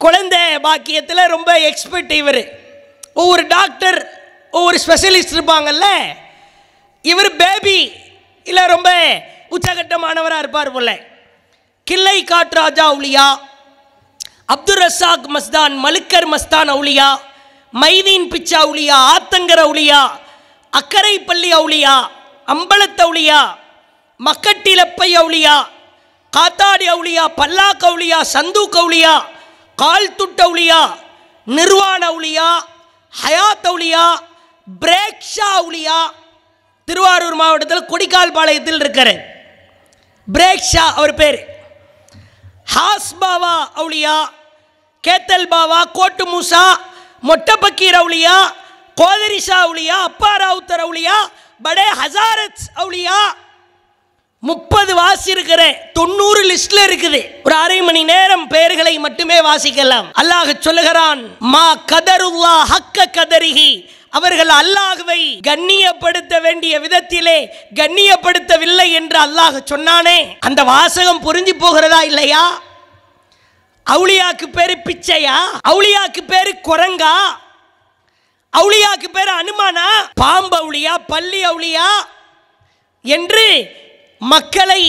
குழந்தை பாக்கியத்தில் ரொம்ப எக்ஸ்பர்ட் இவர் ஒவ்வொரு டாக்டர் ஒவ்வொரு ஸ்பெஷலிஸ்ட் இருப்பாங்கல்ல இவர் பேபி இல்லை ரொம்ப உச்சகட்டமானவராக இருப்பார் போல் கிள்ளை காட்ராஜா அவுளியா அப்துல் ரசாக் மஸ்தான் மலுக்கர் மஸ்தான் அவுளியா மைதீன் பிச்சா அவுளியா ஆத்தங்கர் அவுலியா அக்கரைப்பள்ளி அவுலியா அம்பலத்தவுளியா மக்கட்டிலப்பை அவுளியா காத்தாடி அவுளியா பல்லா கவுளியா சந்து கவுளியா கால் துட்டவுளியா நிர்வாண அவுளியா ஹயாத் அவுளியா பிரேக்ஷா அவுளியா திருவாரூர் மாவட்டத்தில் கொடிக்கால் பாளையத்தில் இருக்கிறார் பிரேக்ஷா அவர் பேர் ஹாஸ் பாவா அவுளியா கேத்தல் பாவா கோட்டு மூசா மொட்டை அவுளியா கோதரிஷா அவுளியா அப்பா ராவுத்தர் அவுளியா படே ஹசாரத் அவுளியா முப்பது வாசிருக்கிற தொண்ணூறு லிஸ்ட்ல இருக்குது ஒரு அரை மணி நேரம் பெயர்களை மட்டுமே வாசிக்கலாம் அல்லாஹ் சொல்லுகிறான் மா கதருல்லா ஹக்க கதரிகி அவர்கள் அல்லாஹுவை கண்ணியப்படுத்த வேண்டிய விதத்திலே கண்ணியப்படுத்தவில்லை என்று அல்லாஹ் சொன்னானே அந்த வாசகம் புரிஞ்சு போகிறதா இல்லையா அவுளியாக்கு பேரு பிச்சையா அவுளியாக்கு பேரு குரங்கா அவுளியாக்கு பேரு அனுமானா பாம்பு அவுளியா பள்ளி அவுளியா என்று மக்களை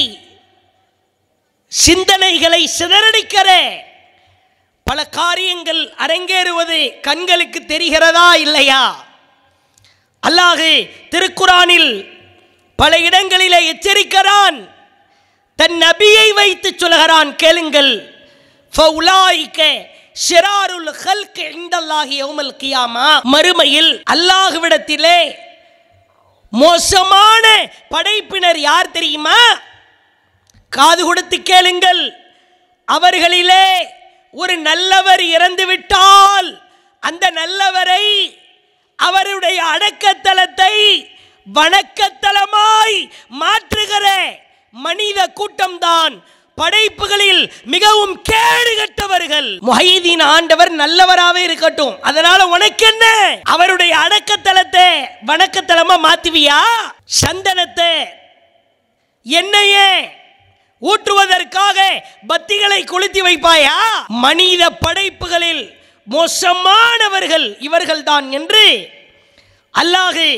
சிந்தனைகளை சிதறடிக்கிற பல காரியங்கள் அரங்கேறுவது கண்களுக்கு தெரிகிறதா இல்லையா அல்லாஹு திருக்குறானில் பல இடங்களிலே எச்சரிக்கிறான் தன் நபியை வைத்து சொல்கிறான் கேளுங்கள் மறுமையில் அல்லாஹுவிடத்திலே மோசமான படைப்பினர் யார் தெரியுமா காது கொடுத்து கேளுங்கள் அவர்களிலே ஒரு நல்லவர் இறந்துவிட்டால் அந்த நல்லவரை அவருடைய அடக்கத்தலத்தை வணக்கத்தலமாய் மாற்றுகிற மனித கூட்டம்தான் படைப்புகளில் மிகவும் கேடு கட்டவர்கள் முஹைதீன் ஆண்டவர் நல்லவராகவே இருக்கட்டும் அதனால உனக்கு என்ன அவருடைய அடக்கத்தலத்தை வணக்கத்தலமா மாத்துவியா சந்தனத்தை என்னையே ஊற்றுவதற்காக பத்திகளை கொளுத்தி வைப்பாயா மனித படைப்புகளில் மோசமானவர்கள் இவர்கள்தான் என்று அல்லாஹே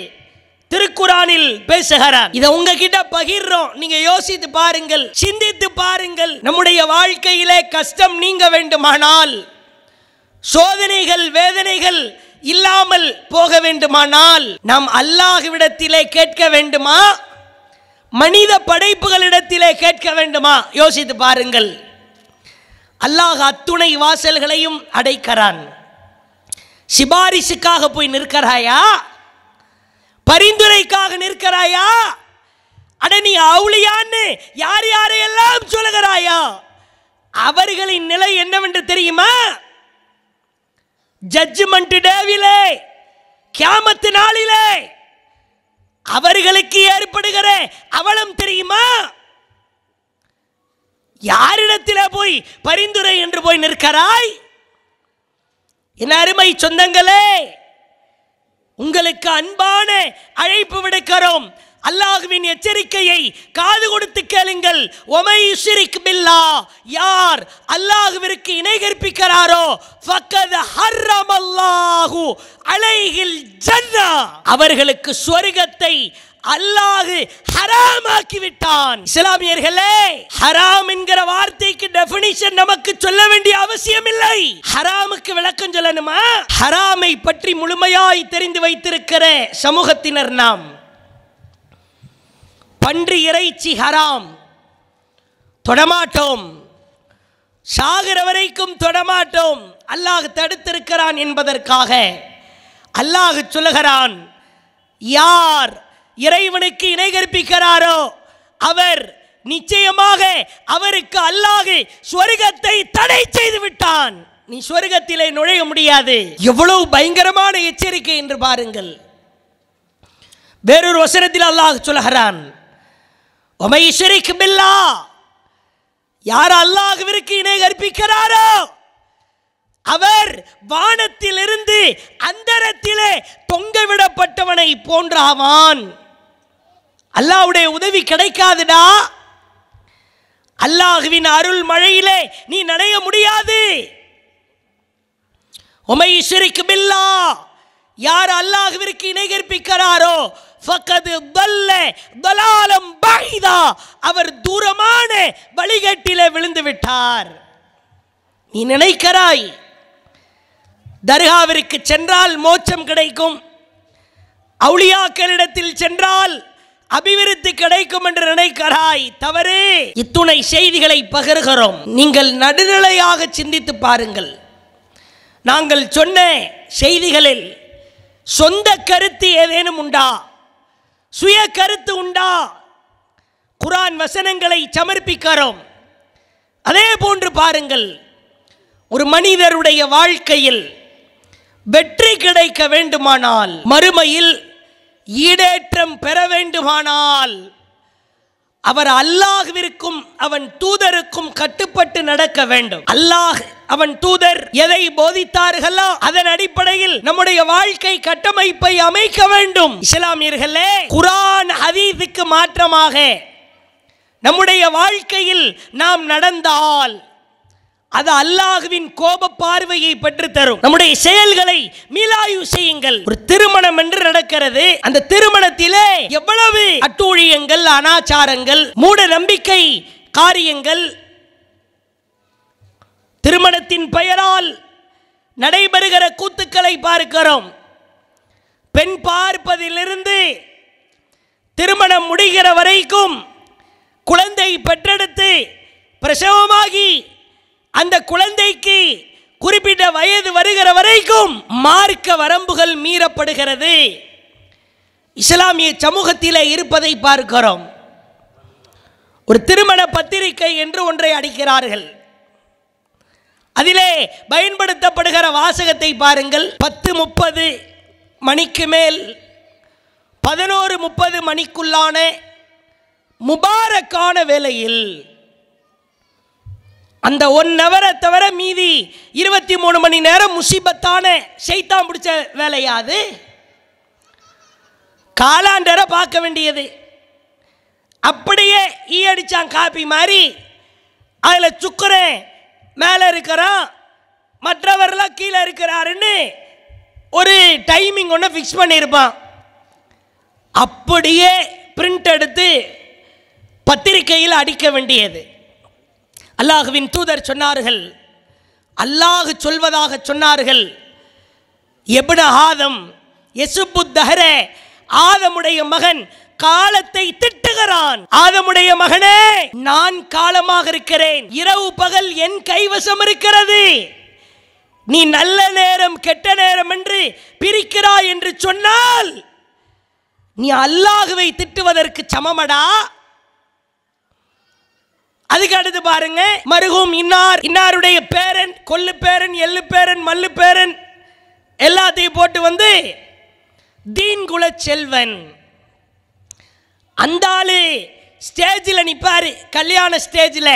திருக்குறானில் பேசுகிறார் இதை உங்ககிட்ட பகிர்றோம் நீங்க யோசித்து பாருங்கள் சிந்தித்து பாருங்கள் நம்முடைய வாழ்க்கையிலே கஷ்டம் நீங்க வேண்டுமானால் சோதனைகள் வேதனைகள் இல்லாமல் போக வேண்டுமானால் நாம் அல்லாஹ்விடத்திலே கேட்க வேண்டுமா மனித படைப்புகளிடத்திலே கேட்க வேண்டுமா யோசித்து பாருங்கள் அல்லாஹ் அத்துணை வாசல்களையும் அடைக்கிறான் சிபாரிசுக்காக போய் நிற்கிறாயா பரிந்துரைக்காக நிற்கிறாயா அட நீ அவுளியான்னு யார் யாரையெல்லாம் சொல்லுகிறாயா அவர்களின் நிலை என்னவென்று தெரியுமா ஜட்ஜ்மெண்ட் டேவிலே கியாமத்து நாளிலே அவர்களுக்கு ஏற்படுகிற அவலம் தெரியுமா யாரிடத்தில் போய் பரிந்துரை என்று போய் நிற்கிறாய் என் அருமை சொந்தங்களே உங்களுக்கு அன்பான அழைப்பு விடுக்கிறோம் அல்லாஹுவின் எச்சரிக்கையை காது கொடுத்து கேளுங்கள் யார் அல்லாஹுவிற்கு இணை கற்பிக்கிறாரோ அல்லாஹு அலைகில் அவர்களுக்கு சொர்க்கத்தை அல்லாஹு ஹராமாக்கி விட்டான் இஸ்லாமியர்களே ஹராம் என்கிற வார்த்தைக்கு டெபினிஷன் நமக்கு சொல்ல வேண்டிய அவசியம் இல்லை ஹராமுக்கு விளக்கம் சொல்லணுமா ஹராமை பற்றி முழுமையாய் தெரிந்து வைத்திருக்கிற சமூகத்தினர் நாம் பன்றி இறைச்சி ஹராம் தொடமாட்டோம் சாகிற வரைக்கும் தொடமாட்டோம் அல்லாஹ் தடுத்திருக்கிறான் என்பதற்காக அல்லாஹ் சொல்லுகிறான் யார் இறைவனுக்கு இணை கற்பிக்கிறாரோ அவர் நிச்சயமாக அவருக்கு அல்லாஹு ஸ்வர்க்கத்தை தடை செய்து விட்டான் நீ சொர்க்கத்திலே நுழைய முடியாது எவ்வளவு பயங்கரமான எச்சரிக்கை என்று பாருங்கள் வேறொரு வசனத்தில் அல்லாஹ் சொல்கிறான் ஒமைஷரிக்கு யார் அல்லாஹுவிற்கு இணை கற்பிக்கிறாரோ அவர் வானத்திலிருந்து அந்தரத்திலே தொங்கவிடப்பட்டவனை போன்றாவான் அல்லாவுடைய உதவி கிடைக்காதுடா அல்லாஹுவின் அருள் மழையிலே நீ நனைய முடியாது உமை யார் அல்லாஹுவிற்கு இணை கற்பிக்கிறாரோ அவர் தூரமான வழிகட்டிலே விழுந்து விட்டார் நீ நினைக்கிறாய் தர்காவிற்கு சென்றால் மோட்சம் கிடைக்கும் அவுளியாக்களிடத்தில் சென்றால் அபிவிருத்தி கிடைக்கும் என்று நினைக்கிறாய் தவறு இத்துணை செய்திகளை பகிர்கிறோம் நீங்கள் நடுநிலையாக சிந்தித்து பாருங்கள் நாங்கள் சொன்ன செய்திகளில் சொந்த கருத்து ஏதேனும் உண்டா சுய கருத்து உண்டா குரான் வசனங்களை சமர்ப்பிக்கிறோம் அதே போன்று பாருங்கள் ஒரு மனிதருடைய வாழ்க்கையில் வெற்றி கிடைக்க வேண்டுமானால் மறுமையில் ஈடேற்றம் பெற வேண்டுமானால் அவர் அல்லாஹ்விற்கும் அவன் தூதருக்கும் கட்டுப்பட்டு நடக்க வேண்டும் அல்லாஹ் அவன் தூதர் எதை போதித்தார்களோ அதன் அடிப்படையில் நம்முடைய வாழ்க்கை கட்டமைப்பை அமைக்க வேண்டும் இஸ்லாமியர்களே குரான் ஹதீஸுக்கு மாற்றமாக நம்முடைய வாழ்க்கையில் நாம் நடந்தால் அது அல்லாஹுவின் கோப பார்வையை பெற்று தரும் நம்முடைய செயல்களை மீளாய்வு செய்யுங்கள் ஒரு திருமணம் என்று நடக்கிறது அந்த திருமணத்திலே எவ்வளவு அட்டூழியங்கள் அனாச்சாரங்கள் மூட நம்பிக்கை காரியங்கள் திருமணத்தின் பெயரால் நடைபெறுகிற கூத்துக்களை பார்க்கிறோம் பெண் பார்ப்பதிலிருந்து திருமணம் முடிகிற வரைக்கும் குழந்தை பெற்றெடுத்து பிரசவமாகி அந்த குழந்தைக்கு குறிப்பிட்ட வயது வருகிற வரைக்கும் மார்க்க வரம்புகள் மீறப்படுகிறது இஸ்லாமிய சமூகத்தில் இருப்பதை பார்க்கிறோம் ஒரு திருமண பத்திரிகை என்று ஒன்றை அடிக்கிறார்கள் அதிலே பயன்படுத்தப்படுகிற வாசகத்தை பாருங்கள் பத்து முப்பது மணிக்கு மேல் பதினோரு முப்பது மணிக்குள்ளான முபாரக்கான வேலையில் அந்த ஒன் ஹவரை தவிர மீதி இருபத்தி மூணு மணி நேரம் முசிபத்தான செய்தான் பிடிச்ச வேலையாது காலாண்டரை பார்க்க வேண்டியது அப்படியே ஈ அடித்தான் காப்பி மாதிரி அதில் சுக்கரன் மேலே இருக்கிறான் மற்றவரெல்லாம் கீழே இருக்கிறாருன்னு ஒரு டைமிங் ஒன்று ஃபிக்ஸ் பண்ணியிருப்பான் அப்படியே பிரிண்ட் எடுத்து பத்திரிகையில் அடிக்க வேண்டியது அல்லாஹுவின் தூதர் சொன்னார்கள் அல்லாஹு சொல்வதாக சொன்னார்கள் எபின ஆதம் எசுப்பு தஹர ஆதமுடைய மகன் காலத்தை திட்டுகிறான் ஆதமுடைய மகனே நான் காலமாக இருக்கிறேன் இரவு பகல் என் கைவசம் இருக்கிறது நீ நல்ல நேரம் கெட்ட நேரம் என்று பிரிக்கிறாய் என்று சொன்னால் நீ அல்லாஹுவை திட்டுவதற்கு சமமடா அதுக்கு அடுத்து பாருங்க மருகும் இன்னார் இன்னாருடைய பேரன் கொல்லு பேரன் எள்ளு பேரன் மல்லு பேரன் எல்லாத்தையும் போட்டு வந்து தீன்குல செல்வன் அந்த ஆளு ஸ்டேஜில் நிற்பார் கல்யாண ஸ்டேஜில்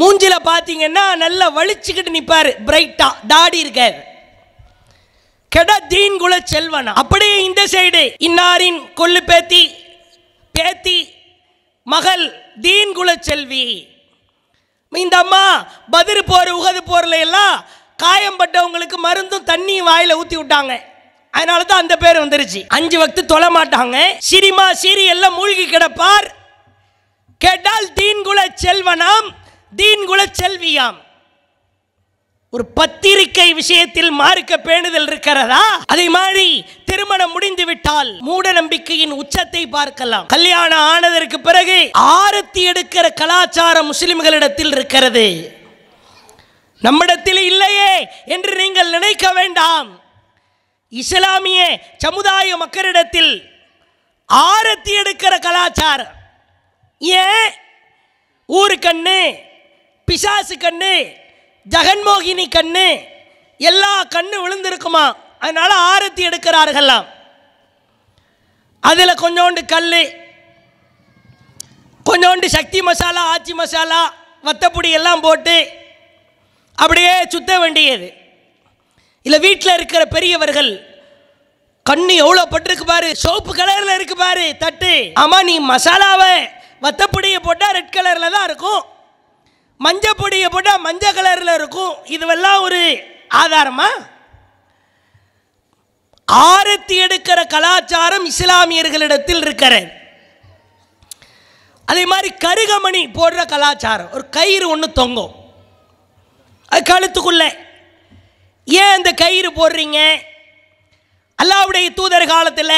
மூஞ்சில் பார்த்தீங்கன்னா நல்லா வலிச்சுக்கிட்டு நிற்பார் பிரைட்டாக தாடி இருக்கார் கெட தீன்குல செல்வன் அப்படியே இந்த சைடு இன்னாரின் கொல்லு பேத்தி பேத்தி மகள் தீன் செல்வி இந்த அம்மா பதில் போர் உகது போரில் எல்லாம் காயம்பட்டவங்களுக்கு மருந்தும் தண்ணியும் வாயில் ஊற்றி விட்டாங்க அதனால தான் அந்த பேர் வந்துருச்சு அஞ்சு வக்து தொலை மாட்டாங்க சிரிமா சீரியல்ல மூழ்கி கிடப்பார் கேட்டால் தீன்குல செல்வனாம் தீன்குல செல்வியாம் ஒரு பத்திரிகை விஷயத்தில் மார்க்க பேணுதல் இருக்கிறதா அதே மாதிரி திருமணம் முடிந்து விட்டால் மூட நம்பிக்கையின் உச்சத்தை பார்க்கலாம் கல்யாணம் ஆனதற்கு பிறகு ஆரத்தி எடுக்கிற கலாச்சாரம் முஸ்லிம்களிடத்தில் இருக்கிறது நம்மிடத்தில் இல்லையே என்று நீங்கள் நினைக்க வேண்டாம் இஸ்லாமிய சமுதாய மக்களிடத்தில் ஆரத்தி எடுக்கிற கலாச்சாரம் ஏன் ஊரு கண்ணு பிசாசு கண்ணு ஜெகன்மோகினி கண்ணு எல்லா கண்ணு விழுந்திருக்குமா அதனால ஆரத்தி எடுக்கிறார்கள்லாம் அதில் கொஞ்சோண்டு கல் கொஞ்சோண்டு சக்தி மசாலா ஆச்சி மசாலா வத்தப்பொடி எல்லாம் போட்டு அப்படியே சுத்த வேண்டியது இல்லை வீட்டில் இருக்கிற பெரியவர்கள் கண்ணு எவ்வளோ பட்டிருக்கு பாரு சோப்பு கலரில் இருக்கு பாரு தட்டு ஆமாம் நீ மசாலாவை வத்தப்பொடியை போட்டால் ரெட் கலரில் தான் இருக்கும் மஞ்சள் பொடியை போட்டால் மஞ்சள் கலரில் இருக்கும் இதுவெல்லாம் ஒரு ஆதாரமா ஆரத்தி எடுக்கிற கலாச்சாரம் இஸ்லாமியர்களிடத்தில் இருக்கிற அதே மாதிரி கருகமணி போடுற கலாச்சாரம் ஒரு கயிறு ஒன்று தொங்கும் அது கழுத்துக்குள்ள ஏன் இந்த கயிறு போடுறீங்க அல்லாவுடைய தூதர் காலத்தில்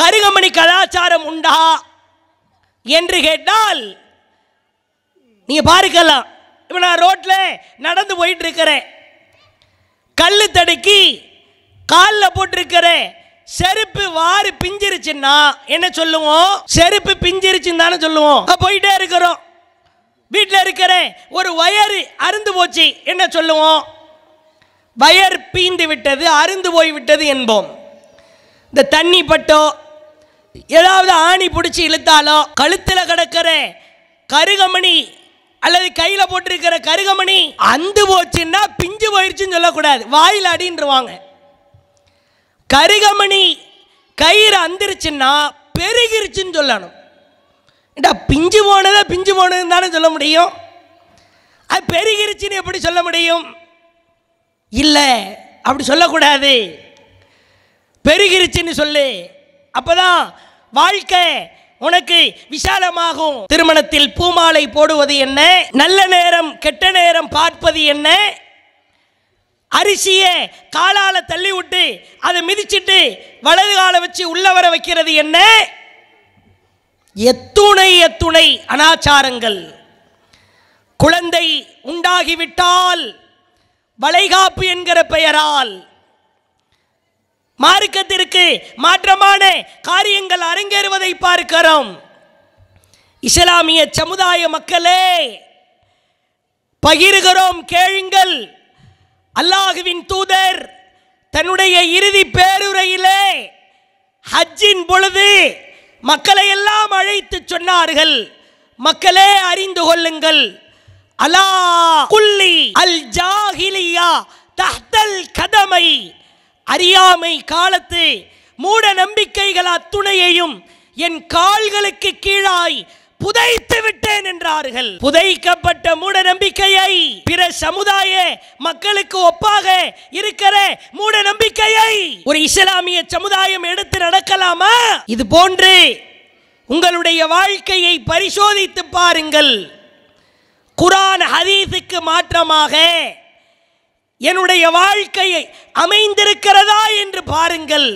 கருகமணி கலாச்சாரம் உண்டா என்று கேட்டால் நீங்கள் பார்க்கலாம் இப்போ நான் ரோட்டில் நடந்து போயிட்டு இருக்கிறேன் கல் தடுக்கி காலில் போட்டிருக்கிறேன் செருப்பு வாரி பிஞ்சிருச்சுன்னா என்ன சொல்லுவோம் செருப்பு பிஞ்சிருச்சுன்னு தானே சொல்லுவோம் போயிட்டே இருக்கிறோம் வீட்டில் இருக்கிறேன் ஒரு வயர் அருந்து போச்சு என்ன சொல்லுவோம் வயர் பீந்து விட்டது அருந்து போய் விட்டது என்போம் இந்த தண்ணி பட்டோ ஏதாவது ஆணி பிடிச்சி இழுத்தாலோ கழுத்தில் கிடக்கிற கருகமணி அல்லது கையில் போட்டிருக்கிற கருகமணி அந்து போச்சுன்னா பிஞ்சு போயிடுச்சுன்னு சொல்லக்கூடாது வாயில் அடின்றுவாங்க கருகமணி கயிறு அந்திருச்சுன்னா பெருகிருச்சுன்னு சொல்லணும் ஏண்டா பிஞ்சு போனதா பிஞ்சு போனதுன்னு தானே சொல்ல முடியும் அது பெருகிருச்சுன்னு எப்படி சொல்ல முடியும் இல்லை அப்படி சொல்லக்கூடாது பெருகிருச்சுன்னு சொல்லு அப்போ தான் வாழ்க்கை உனக்கு விசாலமாகும் திருமணத்தில் பூமாலை போடுவது என்ன நல்ல நேரம் கெட்ட நேரம் பார்ப்பது என்ன அரிசியை காலால் தள்ளி விட்டு அதை மிதிச்சிட்டு வலது காலை வச்சு உள்ள வர வைக்கிறது என்ன எத்துணை எத்துணை அனாச்சாரங்கள் குழந்தை உண்டாகிவிட்டால் வளைகாப்பு என்கிற பெயரால் மார்க்கத்திற்கு மாற்றமான காரியங்கள் அரங்கேறுவதை பார்க்கிறோம் இஸ்லாமிய சமுதாய மக்களே பகிர்கிறோம் கேளுங்கள் அல்லாஹுவின் தூதர் தன்னுடைய இறுதி பேருரையிலே ஹஜ்ஜின் பொழுது மக்களை எல்லாம் அழைத்து சொன்னார்கள் மக்களே அறிந்து கொள்ளுங்கள் அலா குல்லி அல் ஜாகிலியா தஹ்தல் கதமை அறியாமை காலத்து மூட நம்பிக்கைகள் அத்துணையையும் என் கால்களுக்கு கீழாய் புதைத்து விட்டேன் என்றார்கள் புதைக்கப்பட்ட மூட நம்பிக்கையை பிற சமுதாய மக்களுக்கு ஒப்பாக இருக்கிற மூட நம்பிக்கையை ஒரு இஸ்லாமிய சமுதாயம் எடுத்து நடக்கலாமா இது போன்று உங்களுடைய வாழ்க்கையை பரிசோதித்து பாருங்கள் குரான் ஹதீஸுக்கு மாற்றமாக என்னுடைய வாழ்க்கையை அமைந்திருக்கிறதா என்று பாருங்கள்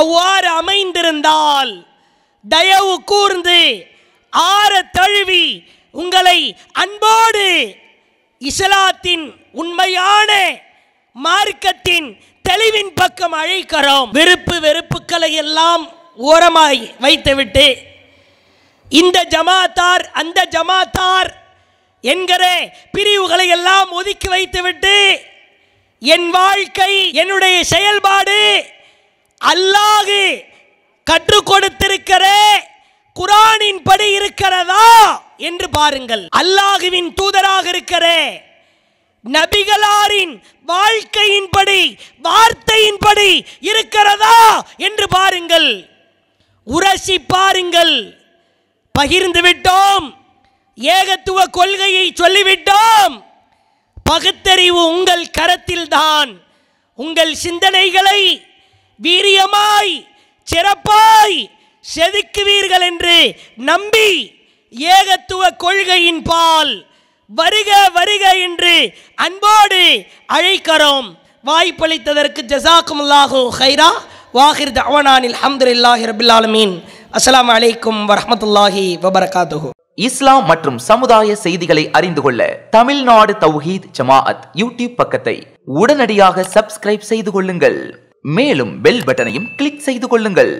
அவ்வாறு அமைந்திருந்தால் தயவு கூர்ந்து ஆற தழுவி உங்களை அன்போடு இஸ்லாத்தின் உண்மையான மார்க்கத்தின் தெளிவின் பக்கம் அழைக்கிறோம் வெறுப்பு வெறுப்புக்களை எல்லாம் ஓரமாய் வைத்துவிட்டு இந்த ஜமாத்தார் அந்த ஜமாத்தார் என்கிற பிரிவுகளை எல்லாம் ஒதுக்கி வைத்துவிட்டு என் வாழ்க்கை என்னுடைய செயல்பாடு அல்லாஹு கற்றுக் கொடுத்திருக்கிற குரானின் படி இருக்கிறதா என்று பாருங்கள் அல்லாஹுவின் தூதராக இருக்கிற நபிகளாரின் வாழ்க்கையின்படி வார்த்தையின்படி இருக்கிறதா என்று பாருங்கள் உரசி பாருங்கள் பகிர்ந்து விட்டோம் ஏகத்துவ கொள்கையை சொல்லிவிட்டோம் பகுத்தறிவு உங்கள் கரத்தில்தான் உங்கள் சிந்தனைகளை வீரியமாய் சிறப்பாய் செதுக்குவீர்கள் என்று நம்பி ஏகத்துவ கொள்கையின் பால் வருக வருக என்று அன்போடு அழைக்கிறோம் வாய்ப்பளித்ததற்கு ஜசாக்குமுல்லாஹு ஹைரா வாஹிர் தவனானில் அஹமதுல்லாஹி ரபில் ஆலமீன் அஸ்லாம் வலைக்கும் வரமத்துல்லாஹி வபரகாத்துஹூ இஸ்லாம் மற்றும் சமுதாய செய்திகளை அறிந்து கொள்ள தமிழ்நாடு தௌஹீத் ஜமாஅத் யூடியூப் பக்கத்தை உடனடியாக சப்ஸ்கிரைப் செய்து கொள்ளுங்கள் மேலும் பெல் பட்டனையும் கிளிக் செய்து கொள்ளுங்கள்